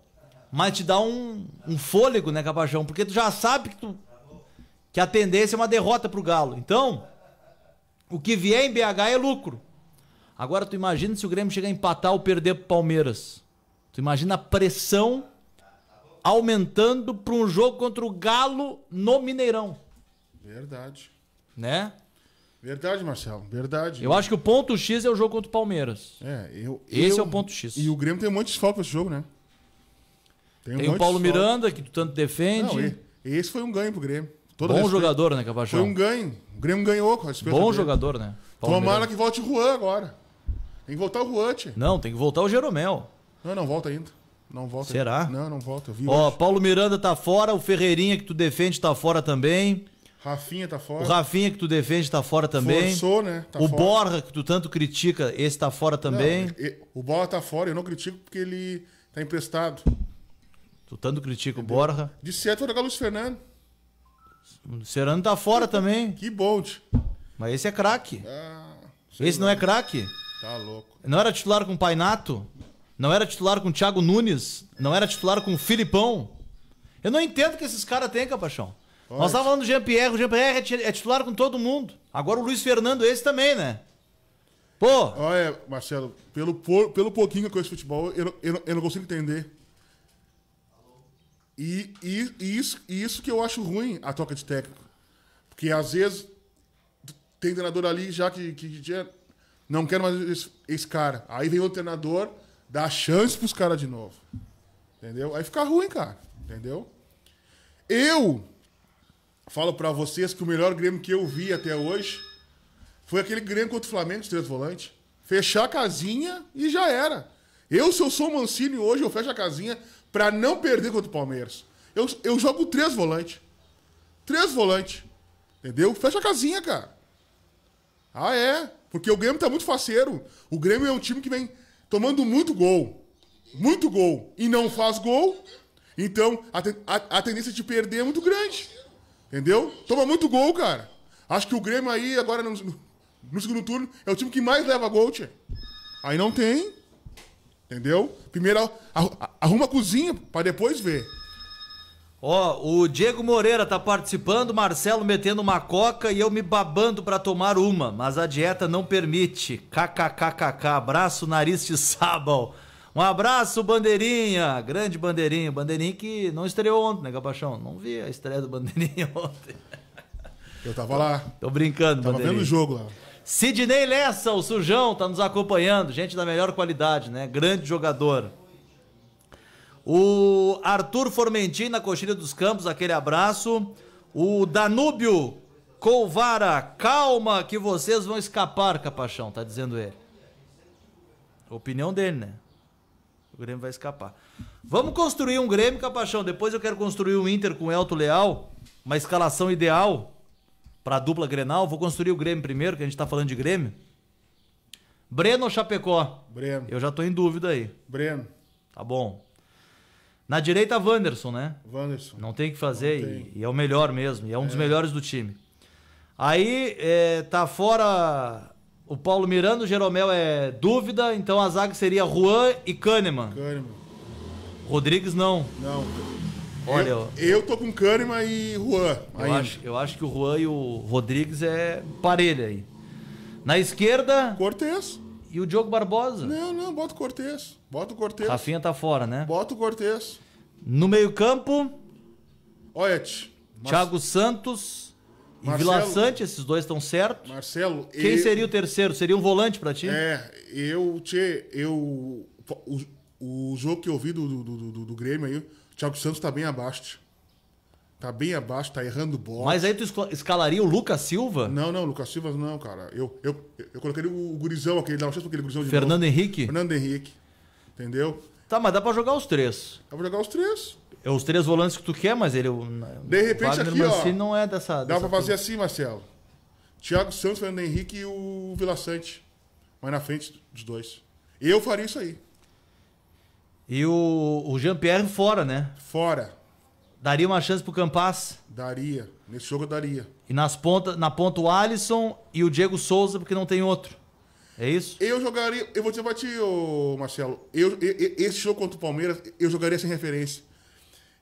C: Mas te dá um, um fôlego, né, Capachão? Porque tu já sabe que, tu, que a tendência é uma derrota para o Galo. Então. O que vier em BH é lucro. Agora tu imagina se o Grêmio chegar a empatar ou perder pro Palmeiras. Tu imagina a pressão aumentando para um jogo contra o Galo no Mineirão.
A: Verdade. Né? Verdade, Marcelo. Verdade. Eu acho que
C: o ponto X é o jogo contra o Palmeiras. É, eu. Esse eu, é o ponto X.
A: E o Grêmio tem um monte de esse jogo, né? Tem, um tem o Paulo Miranda, que tu tanto defende. Não, esse foi um ganho pro Grêmio. Todo Bom jogador, né, Capachão? Foi um ganho. O Grêmio ganhou com Bom jogador, né? Palmeiras. Tomara que volte o Juan agora. Tem que voltar o Juan, tia. Não, tem que voltar o Jeromel. Não, não volta ainda. Não volta. Será? Ainda. Não, não volta. Ó,
C: hoje. Paulo Miranda tá fora, o Ferreirinha que tu defende tá fora também.
A: Rafinha tá fora. O
C: Rafinha que tu defende tá fora também. Forçou, né? Tá o fora. Borra que tu tanto critica, esse tá fora também. Não,
A: o Borra tá fora, eu não critico porque ele tá emprestado.
C: Tu tanto critica Entendeu? o Borra.
A: De certo vou jogar o Luiz Fernando.
C: O Serano tá fora também. Que bold! Mas esse é craque. É, esse não é craque? Tá louco. Não era titular com o Painato? Não era titular com o Thiago Nunes? Não era titular com o Filipão? Eu não entendo o que esses caras têm, Capachão. Nós estávamos falando do Jean-Pierre. O Jean-Pierre é, é titular com todo mundo. Agora o Luiz Fernando, esse
A: também, né? Pô! Olha, Marcelo, pelo, pelo pouquinho que eu conheço de futebol, eu, eu, eu não consigo entender e, e, e, isso, e isso que eu acho ruim a troca de técnico. Porque às vezes tem treinador ali já que, que já não quer mais esse, esse, cara. Aí vem outro treinador, dá chance pros caras de novo. Entendeu? Aí fica ruim, cara. Entendeu? Eu falo para vocês que o melhor Grêmio que eu vi até hoje foi aquele Grêmio contra o Flamengo, os três volantes. Fechar a casinha e já era. Eu, se eu sou Mancini hoje, eu fecho a casinha, para não perder contra o Palmeiras. Eu, eu jogo três volantes. Três volantes. Entendeu? Fecha a casinha, cara. Ah, é. Porque o Grêmio tá muito faceiro. O Grêmio é um time que vem tomando muito gol. Muito gol. E não faz gol. Então, a, ten a, a tendência de perder é muito grande. Entendeu? Toma muito gol, cara. Acho que o Grêmio aí, agora no, no segundo turno, é o time que mais leva gol, tchê. Aí não tem. Entendeu? Primeiro arruma a cozinha para depois ver. Ó, oh, o Diego
C: Moreira tá participando, Marcelo metendo uma coca e eu me babando para tomar uma, mas a dieta não permite. KKKKK. Abraço, nariz de sábado. Um abraço, Bandeirinha. Grande Bandeirinha. Bandeirinha que não estreou ontem, né, Capachão? Não vi a estreia do Bandeirinha ontem. Eu tava lá. Tô brincando, tava Bandeirinha. Tava vendo o jogo lá. Sidney Lessa, o sujão, tá nos acompanhando. Gente da melhor qualidade, né? Grande jogador. O Arthur Formentin na Coxilha dos Campos, aquele abraço. O Danúbio Colvara, calma que vocês vão escapar, Capachão, tá dizendo ele. Opinião dele, né? O Grêmio vai escapar. Vamos construir um Grêmio, Capachão. Depois eu quero construir um Inter com Elto Leal, uma escalação ideal para a dupla Grenal. Vou construir o Grêmio primeiro, que a gente está falando de Grêmio. Breno ou Chapecó? Breno. Eu já estou em dúvida aí. Breno. Tá bom. Na direita, Wanderson, né? Wanderson. Não tem o que fazer e, e, é o melhor mesmo. E é um é. dos melhores do time. Aí é, tá fora o Paulo Miranda, o Jeromel é dúvida, então a zaga seria Juan e Kahneman. Kahneman. Rodrigues não.
A: Não. Olha, eu, eu tô com Cânima e Juan. Eu acho,
C: eu acho, que o Juan e o Rodrigues é parelha aí. Na esquerda. Cortez. E o Diogo Barbosa.
A: Não, não, bota o Cortez. Bota o Cortez. Rafinha
C: tá fora, né? Bota o Cortez. No meio-campo. Oet. Mas... Thiago Santos. E Vila Sante, esses dois estão certos.
A: Marcelo, quem eu... seria o terceiro? Seria um volante para ti? É, eu, tchê, eu. O, o jogo que eu vi do, do, do, do Grêmio aí, Thiago Santos está bem abaixo. Tá bem abaixo, tá errando bola. Mas aí
C: tu escalaria o Lucas Silva? Não,
A: não, Lucas Silva não, cara. Eu, eu, eu coloquei o gurizão aquele, dá uma chance pra aquele gurizão de Fernando novo. Henrique? Fernando Henrique. Entendeu?
C: Tá, mas dá pra jogar os três.
A: Dá pra jogar os três.
C: É os três volantes que tu quer, mas ele. de repente aqui, Mancini ó. não é dessa. dessa dá dessa pra fazer coisa. assim,
A: Marcelo. Thiago Santos, Fernando Henrique e o Vila Sante. Mas na frente dos dois. Eu faria isso aí. E o, o Jean-Pierre fora, né? Fora. Daria uma chance pro Campas? Daria. Nesse jogo eu daria.
C: E nas ponta, na ponta o Alisson e o Diego Souza, porque
A: não tem outro. É isso? Eu jogaria. Eu vou te bater, Marcelo. Eu, eu, esse jogo contra o Palmeiras, eu jogaria sem referência.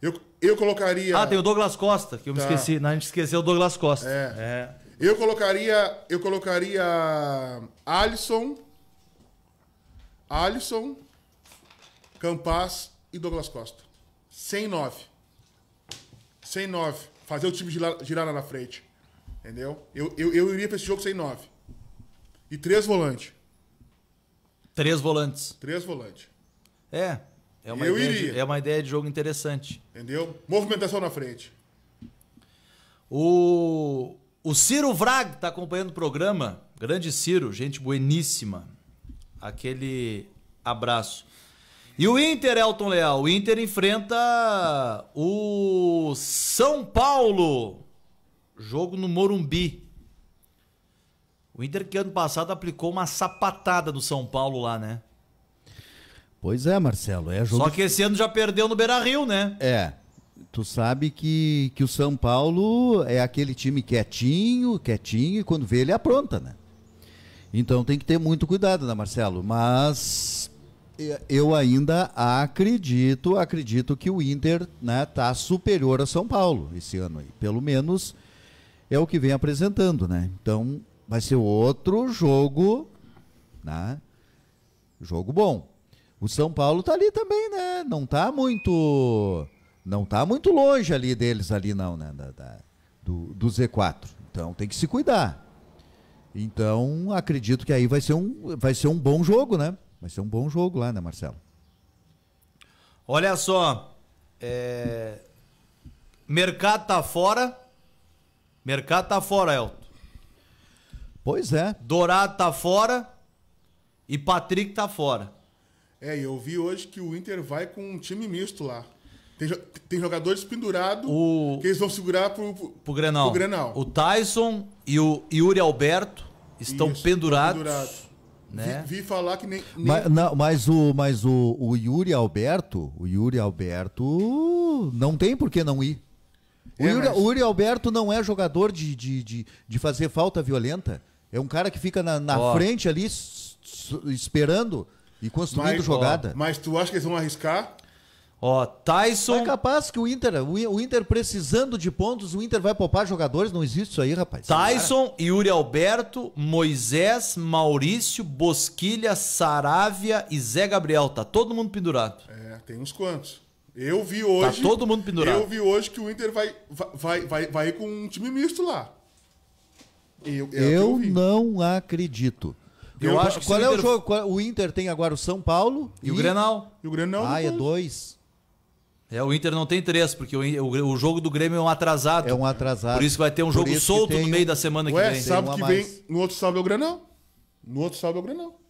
A: Eu, eu colocaria. Ah, tem o Douglas Costa,
C: que eu tá. me esqueci. a gente esqueceu o Douglas Costa. É. é.
A: Eu colocaria. Eu colocaria. Alisson. Alisson. Campaz e Douglas Costa. 109. 109. Fazer o time girar, girar lá na frente. Entendeu? Eu, eu, eu iria para esse jogo sem nove E três volantes. Três volantes. Três volantes.
C: É. É uma, eu ideia iria. De, é uma ideia de jogo interessante. Entendeu? Movimentação na frente. O, o Ciro Vrag está acompanhando o programa. Grande Ciro, gente bueníssima. Aquele abraço. E o Inter, Elton Leal, o Inter enfrenta o São Paulo. Jogo no Morumbi. O Inter que ano passado aplicou uma sapatada do São Paulo lá, né?
D: Pois é, Marcelo. É jogo Só que
C: esse ano já perdeu no Beira Rio, né?
D: É. Tu sabe que, que o São Paulo é aquele time quietinho, quietinho, e quando vê ele apronta, né? Então tem que ter muito cuidado, né, Marcelo? Mas eu ainda acredito, acredito que o Inter está né, tá superior a São Paulo esse ano aí. Pelo menos é o que vem apresentando, né? Então vai ser outro jogo, né? Jogo bom. O São Paulo tá ali também, né? Não tá muito, não tá muito longe ali deles ali não, né? Da, da, do, do Z4. Então tem que se cuidar. Então acredito que aí vai ser um, vai ser um bom jogo, né? Vai ser é um bom jogo lá, né, Marcelo?
C: Olha só. É... Mercado tá fora. Mercado tá fora, Elton. Pois é. Dourado tá fora.
A: E Patrick tá fora. É, e eu vi hoje que o Inter vai com um time misto lá. Tem, tem jogadores pendurados o... que eles vão segurar pro, pro, pro, Grenal. pro Grenal.
C: O Tyson e o Yuri Alberto estão Isso,
A: pendurados. Estão pendurados né? Vi, vi, falar que nem. nem... Mas,
D: não, mas, o, mas o, o Yuri Alberto, o Yuri Alberto não tem por que não ir. O, é, Yuri, mas... o Yuri Alberto não é jogador de, de, de, de, fazer falta violenta. É um cara que fica na, na oh. frente ali esperando e construindo mas, jogada. Oh. Mas tu acha que eles vão arriscar? Ó, Tyson. É capaz que o Inter, o Inter precisando de pontos, o Inter vai poupar jogadores? Não existe isso aí, rapaz. Tyson,
C: Cara. Yuri Alberto, Moisés, Maurício, Bosquilha, Saravia e Zé Gabriel. Tá todo mundo pendurado.
A: É, tem uns quantos. Eu vi hoje. Tá todo mundo pendurado. Eu vi hoje que o Inter vai, vai, vai, vai com um time misto lá. Eu, é eu, eu
D: não acredito. Eu, eu acho qual é o jogo? o Inter tem agora o São Paulo e, e o Grenal. E o Grenal.
A: Ah, é dois.
C: É, o Inter não tem interesse, porque o, o, o, jogo do Grêmio é um atrasado.
D: É um atrasado. Por isso que vai ter um jogo solto no meio um... da
C: semana Ué, que vem. sábado que vem,
A: no outro sábado é o Grenal? No outro sábado é o Grenal?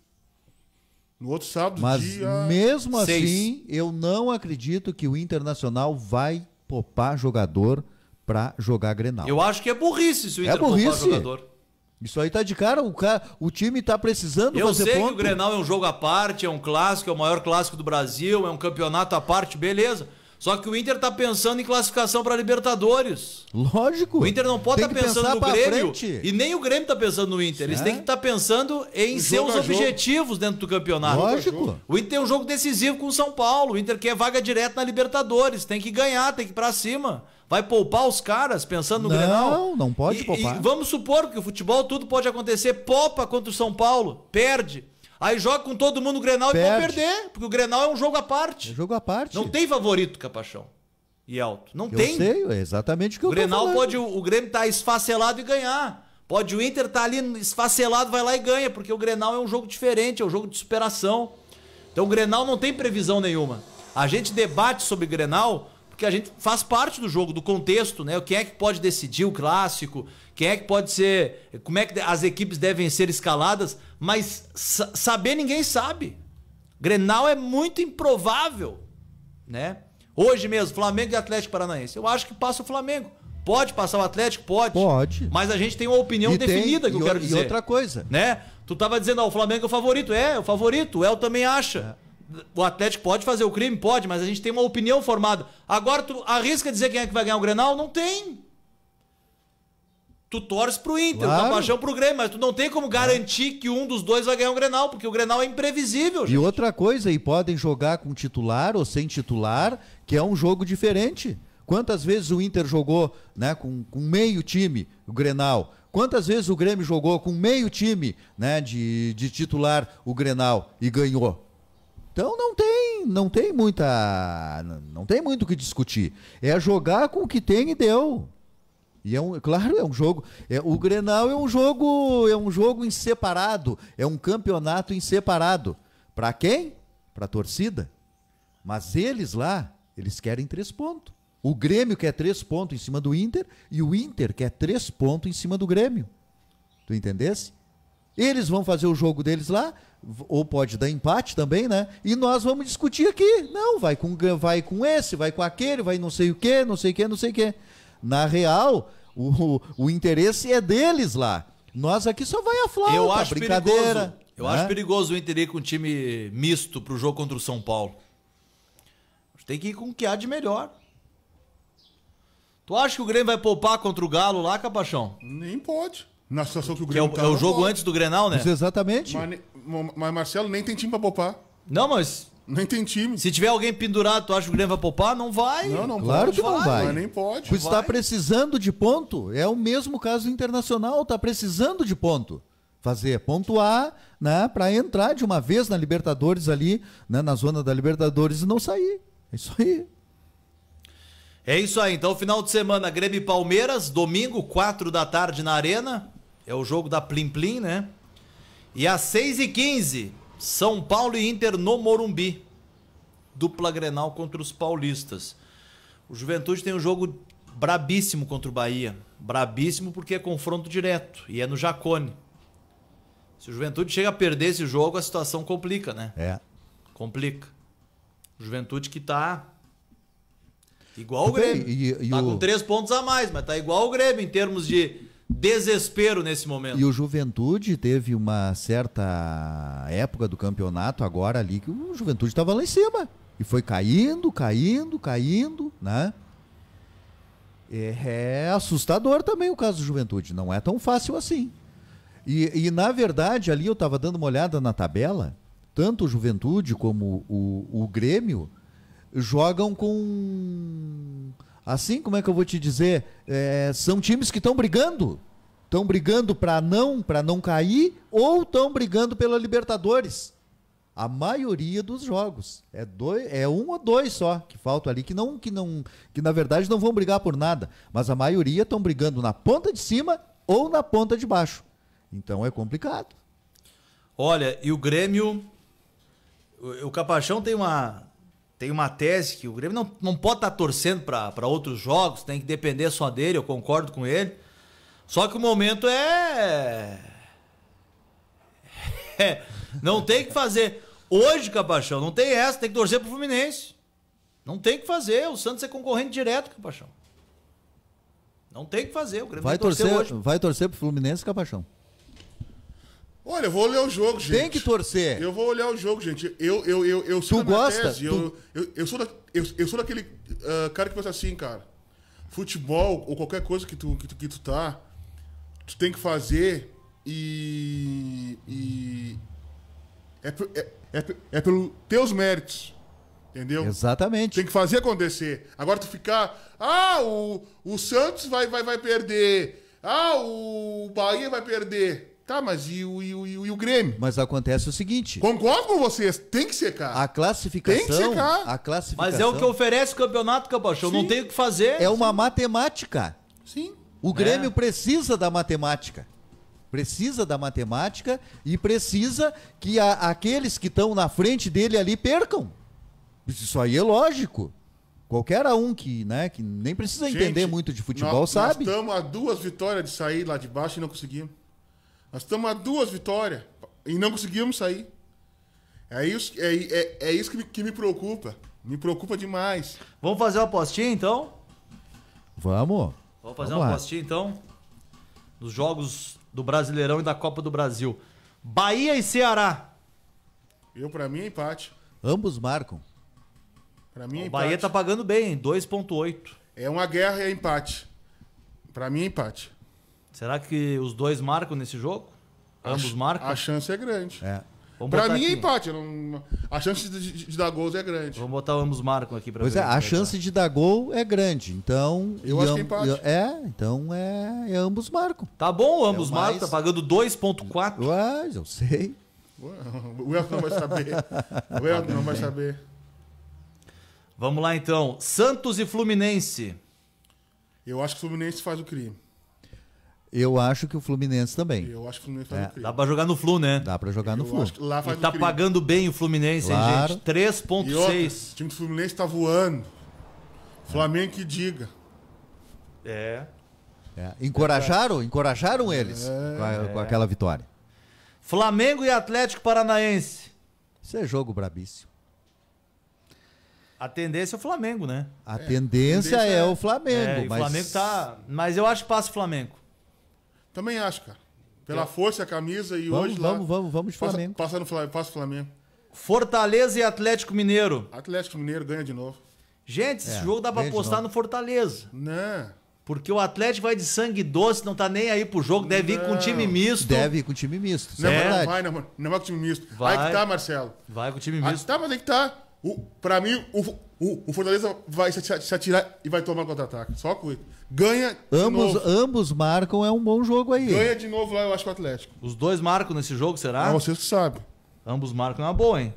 A: No outro sábado, Mas dia... mesmo Seis. assim,
D: eu não acredito que o Internacional vai poupar jogador para jogar Grenal. Eu acho que é burrice se o Inter é burrice. jogador. Isso aí tá de cara, o, cara, o time tá precisando Eu fazer sei que o Grenal
C: é um jogo à parte, é um clássico, é o maior clássico do Brasil, é um campeonato à parte, beleza. Só que o Inter está pensando em classificação para Libertadores. Lógico. O Inter não pode estar tá pensando no Grêmio. Frente. E nem o Grêmio está pensando no Inter. Eles têm é. que estar tá pensando em o seus é objetivos jogo. dentro do campeonato. Lógico. O Inter tem um jogo decisivo com o São Paulo. O Inter quer vaga direta na Libertadores. Tem que ganhar, tem que ir para cima. Vai poupar os caras pensando no não, Grenal? Não,
D: não pode e, poupar. E
C: vamos supor que o futebol tudo pode acontecer. Popa contra o São Paulo, perde. Aí joga com todo mundo o Grenal Perde. e vão perder, porque o Grenal é um jogo à parte. É um jogo à parte. Não tem favorito, Capachão.
D: E alto. Não eu tem. Sei, é exatamente o que o eu Grenal
C: pode o Grêmio tá esfacelado e ganhar. Pode o Inter tá ali esfacelado, vai lá e ganha, porque o Grenal é um jogo diferente, é um jogo de superação. Então o Grenal não tem previsão nenhuma. A gente debate sobre Grenal porque a gente faz parte do jogo, do contexto, né? Quem é que pode decidir o clássico? Quem é que pode ser? Como é que as equipes devem ser escaladas? Mas saber ninguém sabe. Grenal é muito improvável, né? Hoje mesmo, Flamengo e Atlético Paranaense. Eu acho que passa o Flamengo. Pode passar o Atlético? Pode. Pode. Mas a gente tem uma opinião e definida tem, que eu quero dizer. E outra coisa. Né? Tu tava dizendo, ó, o Flamengo é o favorito. É, o favorito. O El também acha. O Atlético pode fazer o crime? Pode, mas a gente tem uma opinião formada. Agora, tu arrisca dizer quem é que vai ganhar o Grenal? Não tem. Tu torce pro Inter, tá claro. tua paixão pro Grêmio, mas tu não tem como garantir que um dos dois vai ganhar um Grenal, porque o Grenal é imprevisível.
D: Gente. E outra coisa, e podem jogar com titular ou sem titular, que é um jogo diferente. Quantas vezes o Inter jogou né, com, com meio time, o Grenal? Quantas vezes o Grêmio jogou com meio time né, de, de titular, o Grenal, e ganhou? Então não tem, não tem muita, não tem muito o que discutir. É jogar com o que tem e deu. E é um, claro, é um jogo. É, o Grenal é um jogo, é um jogo em separado, é um campeonato em separado. Para quem? Para a torcida. Mas eles lá, eles querem três pontos. O Grêmio quer três pontos em cima do Inter e o Inter quer três pontos em cima do Grêmio. Tu entendesse? Eles vão fazer o jogo deles lá, ou pode dar empate também, né? E nós vamos discutir aqui. Não, vai com, vai com esse, vai com aquele, vai não sei o que, não sei o quê, não sei o quê. Na real, o, o interesse é deles lá. Nós aqui só vai a flauta, Eu acho brincadeira. Perigoso.
C: Eu né? acho perigoso o Inter ir com um time misto para o jogo contra o São Paulo. Tem que ir com o que há de melhor. Tu acha que o Grêmio vai poupar contra o Galo lá, Capachão?
A: Nem pode. Na situação que o Grêmio que é o, tá, é o jogo pode. antes do Grenal, né? exatamente. Mas, mas, Marcelo nem tem time pra poupar. Não, mas nem tem time. Se
C: tiver alguém pendurado, tu acha que o Grêmio vai poupar? Não vai. Não, não claro pode. que não vai. Mas é nem pode. Pois está
D: precisando de ponto. É o mesmo caso Internacional, está precisando de ponto. Fazer, pontuar, né, para entrar de uma vez na Libertadores ali, né, na zona da Libertadores e não sair. É isso aí.
C: É isso aí. Então, final de semana, Grêmio e Palmeiras, domingo, 4 da tarde na Arena. É o jogo da Plim Plim, né? E às 6h15, são Paulo e Inter no Morumbi. Dupla Grenal contra os paulistas. O Juventude tem um jogo brabíssimo contra o Bahia. Brabíssimo porque é confronto direto e é no Jacone. Se o Juventude chega a perder esse jogo, a situação complica, né? É. Complica. Juventude que tá igual o Grêmio.
D: E, e, e tá o... com
C: três pontos a mais, mas tá igual o Grêmio em termos de desespero nesse momento. E o
D: Juventude teve uma certa época do campeonato agora ali que o Juventude estava lá em cima e foi caindo, caindo, caindo, né? É, é, assustador também o caso do Juventude, não é tão fácil assim. E, e na verdade ali eu estava dando uma olhada na tabela, tanto o Juventude como o, o Grêmio jogam com assim, como é que eu vou te dizer? É, são times que estão brigando. Estão brigando para não, para não cair ou estão brigando pela Libertadores. A maioria dos jogos é dois, é um ou dois só que faltam ali que não que não que na verdade não vão brigar por nada, mas a maioria estão brigando na ponta de cima ou na ponta de baixo. Então é complicado.
C: Olha, e o Grêmio o Capachão tem uma tem uma tese que o Grêmio não, não pode estar tá torcendo para outros jogos, tem que depender só dele, eu concordo com ele. Só que o momento é. é não tem que fazer. Hoje, Capachão, não tem essa, tem que torcer pro Fluminense. Não tem que fazer. O Santos é concorrente direto, Capachão.
A: Não tem que fazer. O Grêmio vai torcer, torcer hoje. Vai
D: torcer pro Fluminense, Capachão.
A: Olha, eu vou olhar o jogo, gente. Tem que torcer. Eu vou olhar o jogo, gente. Eu, eu, eu, eu sou tu gosta? Tese, tu... Eu, eu, eu, sou da, eu, eu sou daquele uh, cara que pensa assim, cara. Futebol ou qualquer coisa que tu, que tu, que tu tá, tu tem que fazer e. e é, é, é, é pelos teus méritos. Entendeu? Exatamente. Tem que fazer acontecer. Agora tu ficar. Ah, o, o Santos vai, vai, vai perder. Ah, o Bahia vai perder. Tá, mas e o, e,
D: o, e o Grêmio? Mas acontece o seguinte. Concordo com vocês, tem que secar. A classificação. Tem que secar. A classificação. Mas é o que oferece
C: o campeonato, eu Não tem o que fazer. É
D: uma matemática. Sim. O Grêmio é. precisa da matemática. Precisa da matemática e precisa que a, aqueles que estão na frente dele ali percam. Isso aí é lógico. Qualquer um que, né, que nem precisa Gente, entender muito de futebol nós, sabe.
A: Nós estamos a duas vitórias de sair lá de baixo e não conseguimos. Nós estamos a duas vitórias e não conseguimos sair. É isso, é, é, é isso que, me, que me preocupa. Me preocupa demais. Vamos fazer uma apostinha então? Vamos. Vamos
C: fazer Vamos uma apostinha então? Nos jogos do Brasileirão e da Copa do Brasil.
A: Bahia e Ceará. Eu, para mim, é empate.
D: Ambos marcam.
A: Para mim, é empate. O Bahia tá pagando bem, 2,8. É uma guerra e é empate. Para mim, é empate. Será que os dois marcam nesse jogo? A Ambos marcam? A chance é grande. É. pra mim é aqui. é empate. Não... A chance de, de, de, dar gols é grande. Vamos botar ambos marcam aqui pra Pois ver, é, a chance
D: de dar gol é grande. Então. Eu acho que é empate. É, então é, é ambos marcam. Tá bom, é ambos é mais... marcam, tá pagando 2,4. Ué, eu
A: sei. o Elton não vai saber. O Elton não vai saber.
C: Vamos lá então. Santos e Fluminense.
A: Eu acho que o Fluminense faz o crime.
D: Eu acho que o Fluminense também. Eu acho que o Fluminense tá é. Dá pra jogar no Flu, né? Dá pra jogar eu no
C: Flu. Lá e tá pagando bem o Fluminense, claro. hein,
A: gente? 3,6. O time do Fluminense tá voando. Flamengo que diga. É.
D: é. Encorajaram? Encorajaram eles é. com, a, com, é. aquela vitória. Flamengo e Atlético Paranaense. Isso é jogo brabíssimo.
C: A tendência é o Flamengo, né? A, tendência, é, é, é. o Flamengo. mas... O Flamengo tá. Mas eu acho que passa o Flamengo. Também acho, cara. Pela é. força, a camisa e Vamos, hoje lá. vamos,
A: vamos, vamos de Flamengo. Passa no Flamengo, passa o Flamengo. Fortaleza
C: e Atlético Mineiro.
A: Atlético Mineiro ganha de novo. Gente, esse É, jogo dá pra apostar no Fortaleza. Né? Porque o
C: Atlético vai de sangue doce, não tá nem aí pro jogo, deve ir com time misto. Deve
D: ir com time misto.
C: Não, é não vai,
A: não, Não vai com time misto. Vai. Aí que tá, Marcelo.
C: Vai com time Aí que misto.
A: tá, mas aí que tá. Para mim, o, o, o, Fortaleza vai se atirar e vai tomar contra-ataque. Só com Ganha. ambos, novo.
D: ambos marcam, é um bom jogo aí. Ganha de
A: novo lá, eu acho, o Atlético. Os dois marcam nesse jogo,
C: será? É vocês que sabem. Ambos marcam é uma boa, hein?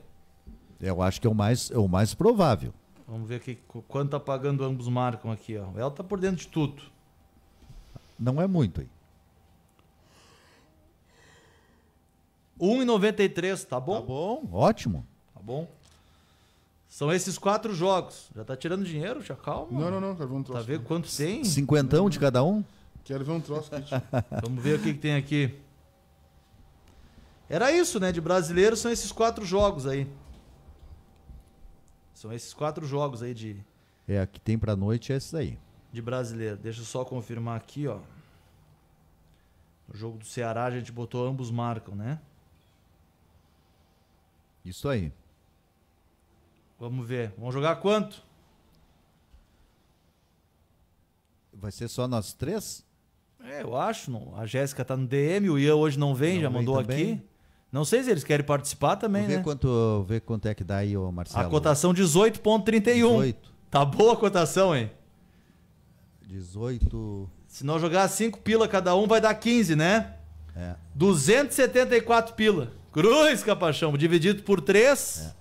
D: Eu acho que é o mais, é o mais provável.
C: Vamos ver aqui quanto tá pagando ambos marcam aqui, ó. Ela tá por dentro de tudo.
D: Não é muito, hein?
C: 1,93, tá bom? Tá bom, ótimo. Tá bom. São esses quatro jogos. Já tá tirando dinheiro? Já calma. Não, não, não. Quero ver um tá troço. Tá vendo quanto tem?
D: Cinquentão de cada
C: um? Quero ver um troço, Kit. Vamos ver o que, que tem aqui. Era isso, né? De brasileiro são esses quatro jogos aí. São esses quatro jogos aí de.
D: É, que tem pra noite é esse daí.
C: De brasileiro. Deixa eu só confirmar aqui, ó. No jogo do Ceará a gente botou ambos marcam, né? Isso aí. Vamos ver. Vamos jogar quanto?
D: Vai ser só nós
C: três? É, eu acho. Não. A Jéssica tá no DM, o Ian hoje não vem, não já vem mandou também. aqui.
D: Não sei se eles querem participar também, vê né? Quanto, vê quanto é que dá aí, ô Marcelo. A cotação
C: 18.31. 18. Tá boa a cotação, hein?
D: 18.
C: Se nós jogar 5 pila cada um, vai dar 15, né? É. 274 pila. Cruz, Capachão, dividido por 3.
D: É.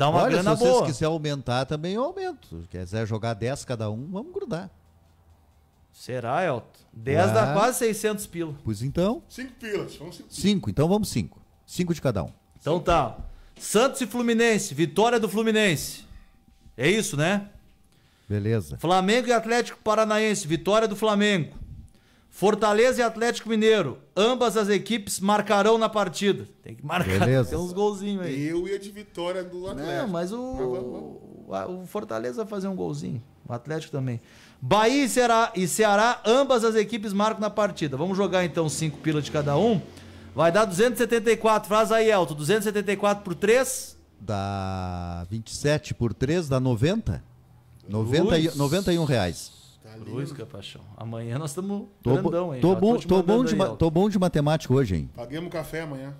D: Dá uma Olha, grana se vocês quiserem aumentar também, eu aumento. Se quiser jogar 10 cada um, vamos grudar.
C: Será, Elton? 10 ah. dá quase
D: 600 pila. Pois então. 5 pilas, 5. 5, então vamos 5. 5 de cada um.
C: Então cinco. tá. Santos e Fluminense, vitória do Fluminense. É isso, né? Beleza. Flamengo e Atlético Paranaense, vitória do Flamengo. Fortaleza e Atlético Mineiro, ambas as equipes marcarão na partida. Tem que marcar, Beleza. tem uns golzinhos aí.
A: Eu ia de vitória do Atlético. Não, mas o,
C: o Fortaleza vai fazer um golzinho, o Atlético também. Bahia e Ceará, e Ceará, ambas as equipes marcam na partida. Vamos jogar então cinco pila de cada um. Vai dar 274, faz aí, Elton. 274 por 3.
D: Dá 27 por 3, dá 90. 90 91 reais.
C: Tá Cruz, Amanhã nós estamos grandão, hein? Tô, bom, tô, bom de, aí,
D: tô bom de matemática hoje, hein?
C: Paguemos um café amanhã.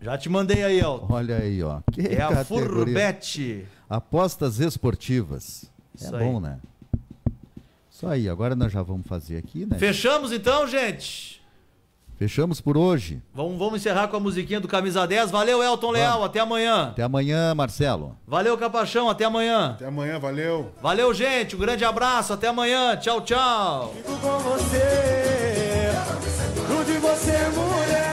D: Já te mandei aí, ó. Olha aí, ó. Que é categoria. a Furbete. Apostas esportivas. É Isso é aí. bom, né? Isso aí, agora nós já vamos fazer aqui, né?
C: Fechamos então, gente.
D: Fechamos por hoje.
C: Vamos, vamos encerrar com a musiquinha do Camisa 10. Valeu, Elton Leal. Vamos. Até amanhã.
D: Até amanhã, Marcelo.
C: Valeu, Capachão. Até amanhã. Até amanhã, valeu. Valeu, gente. Um grande abraço. Até amanhã. Tchau, tchau. Fico com você. Onde você é mulher.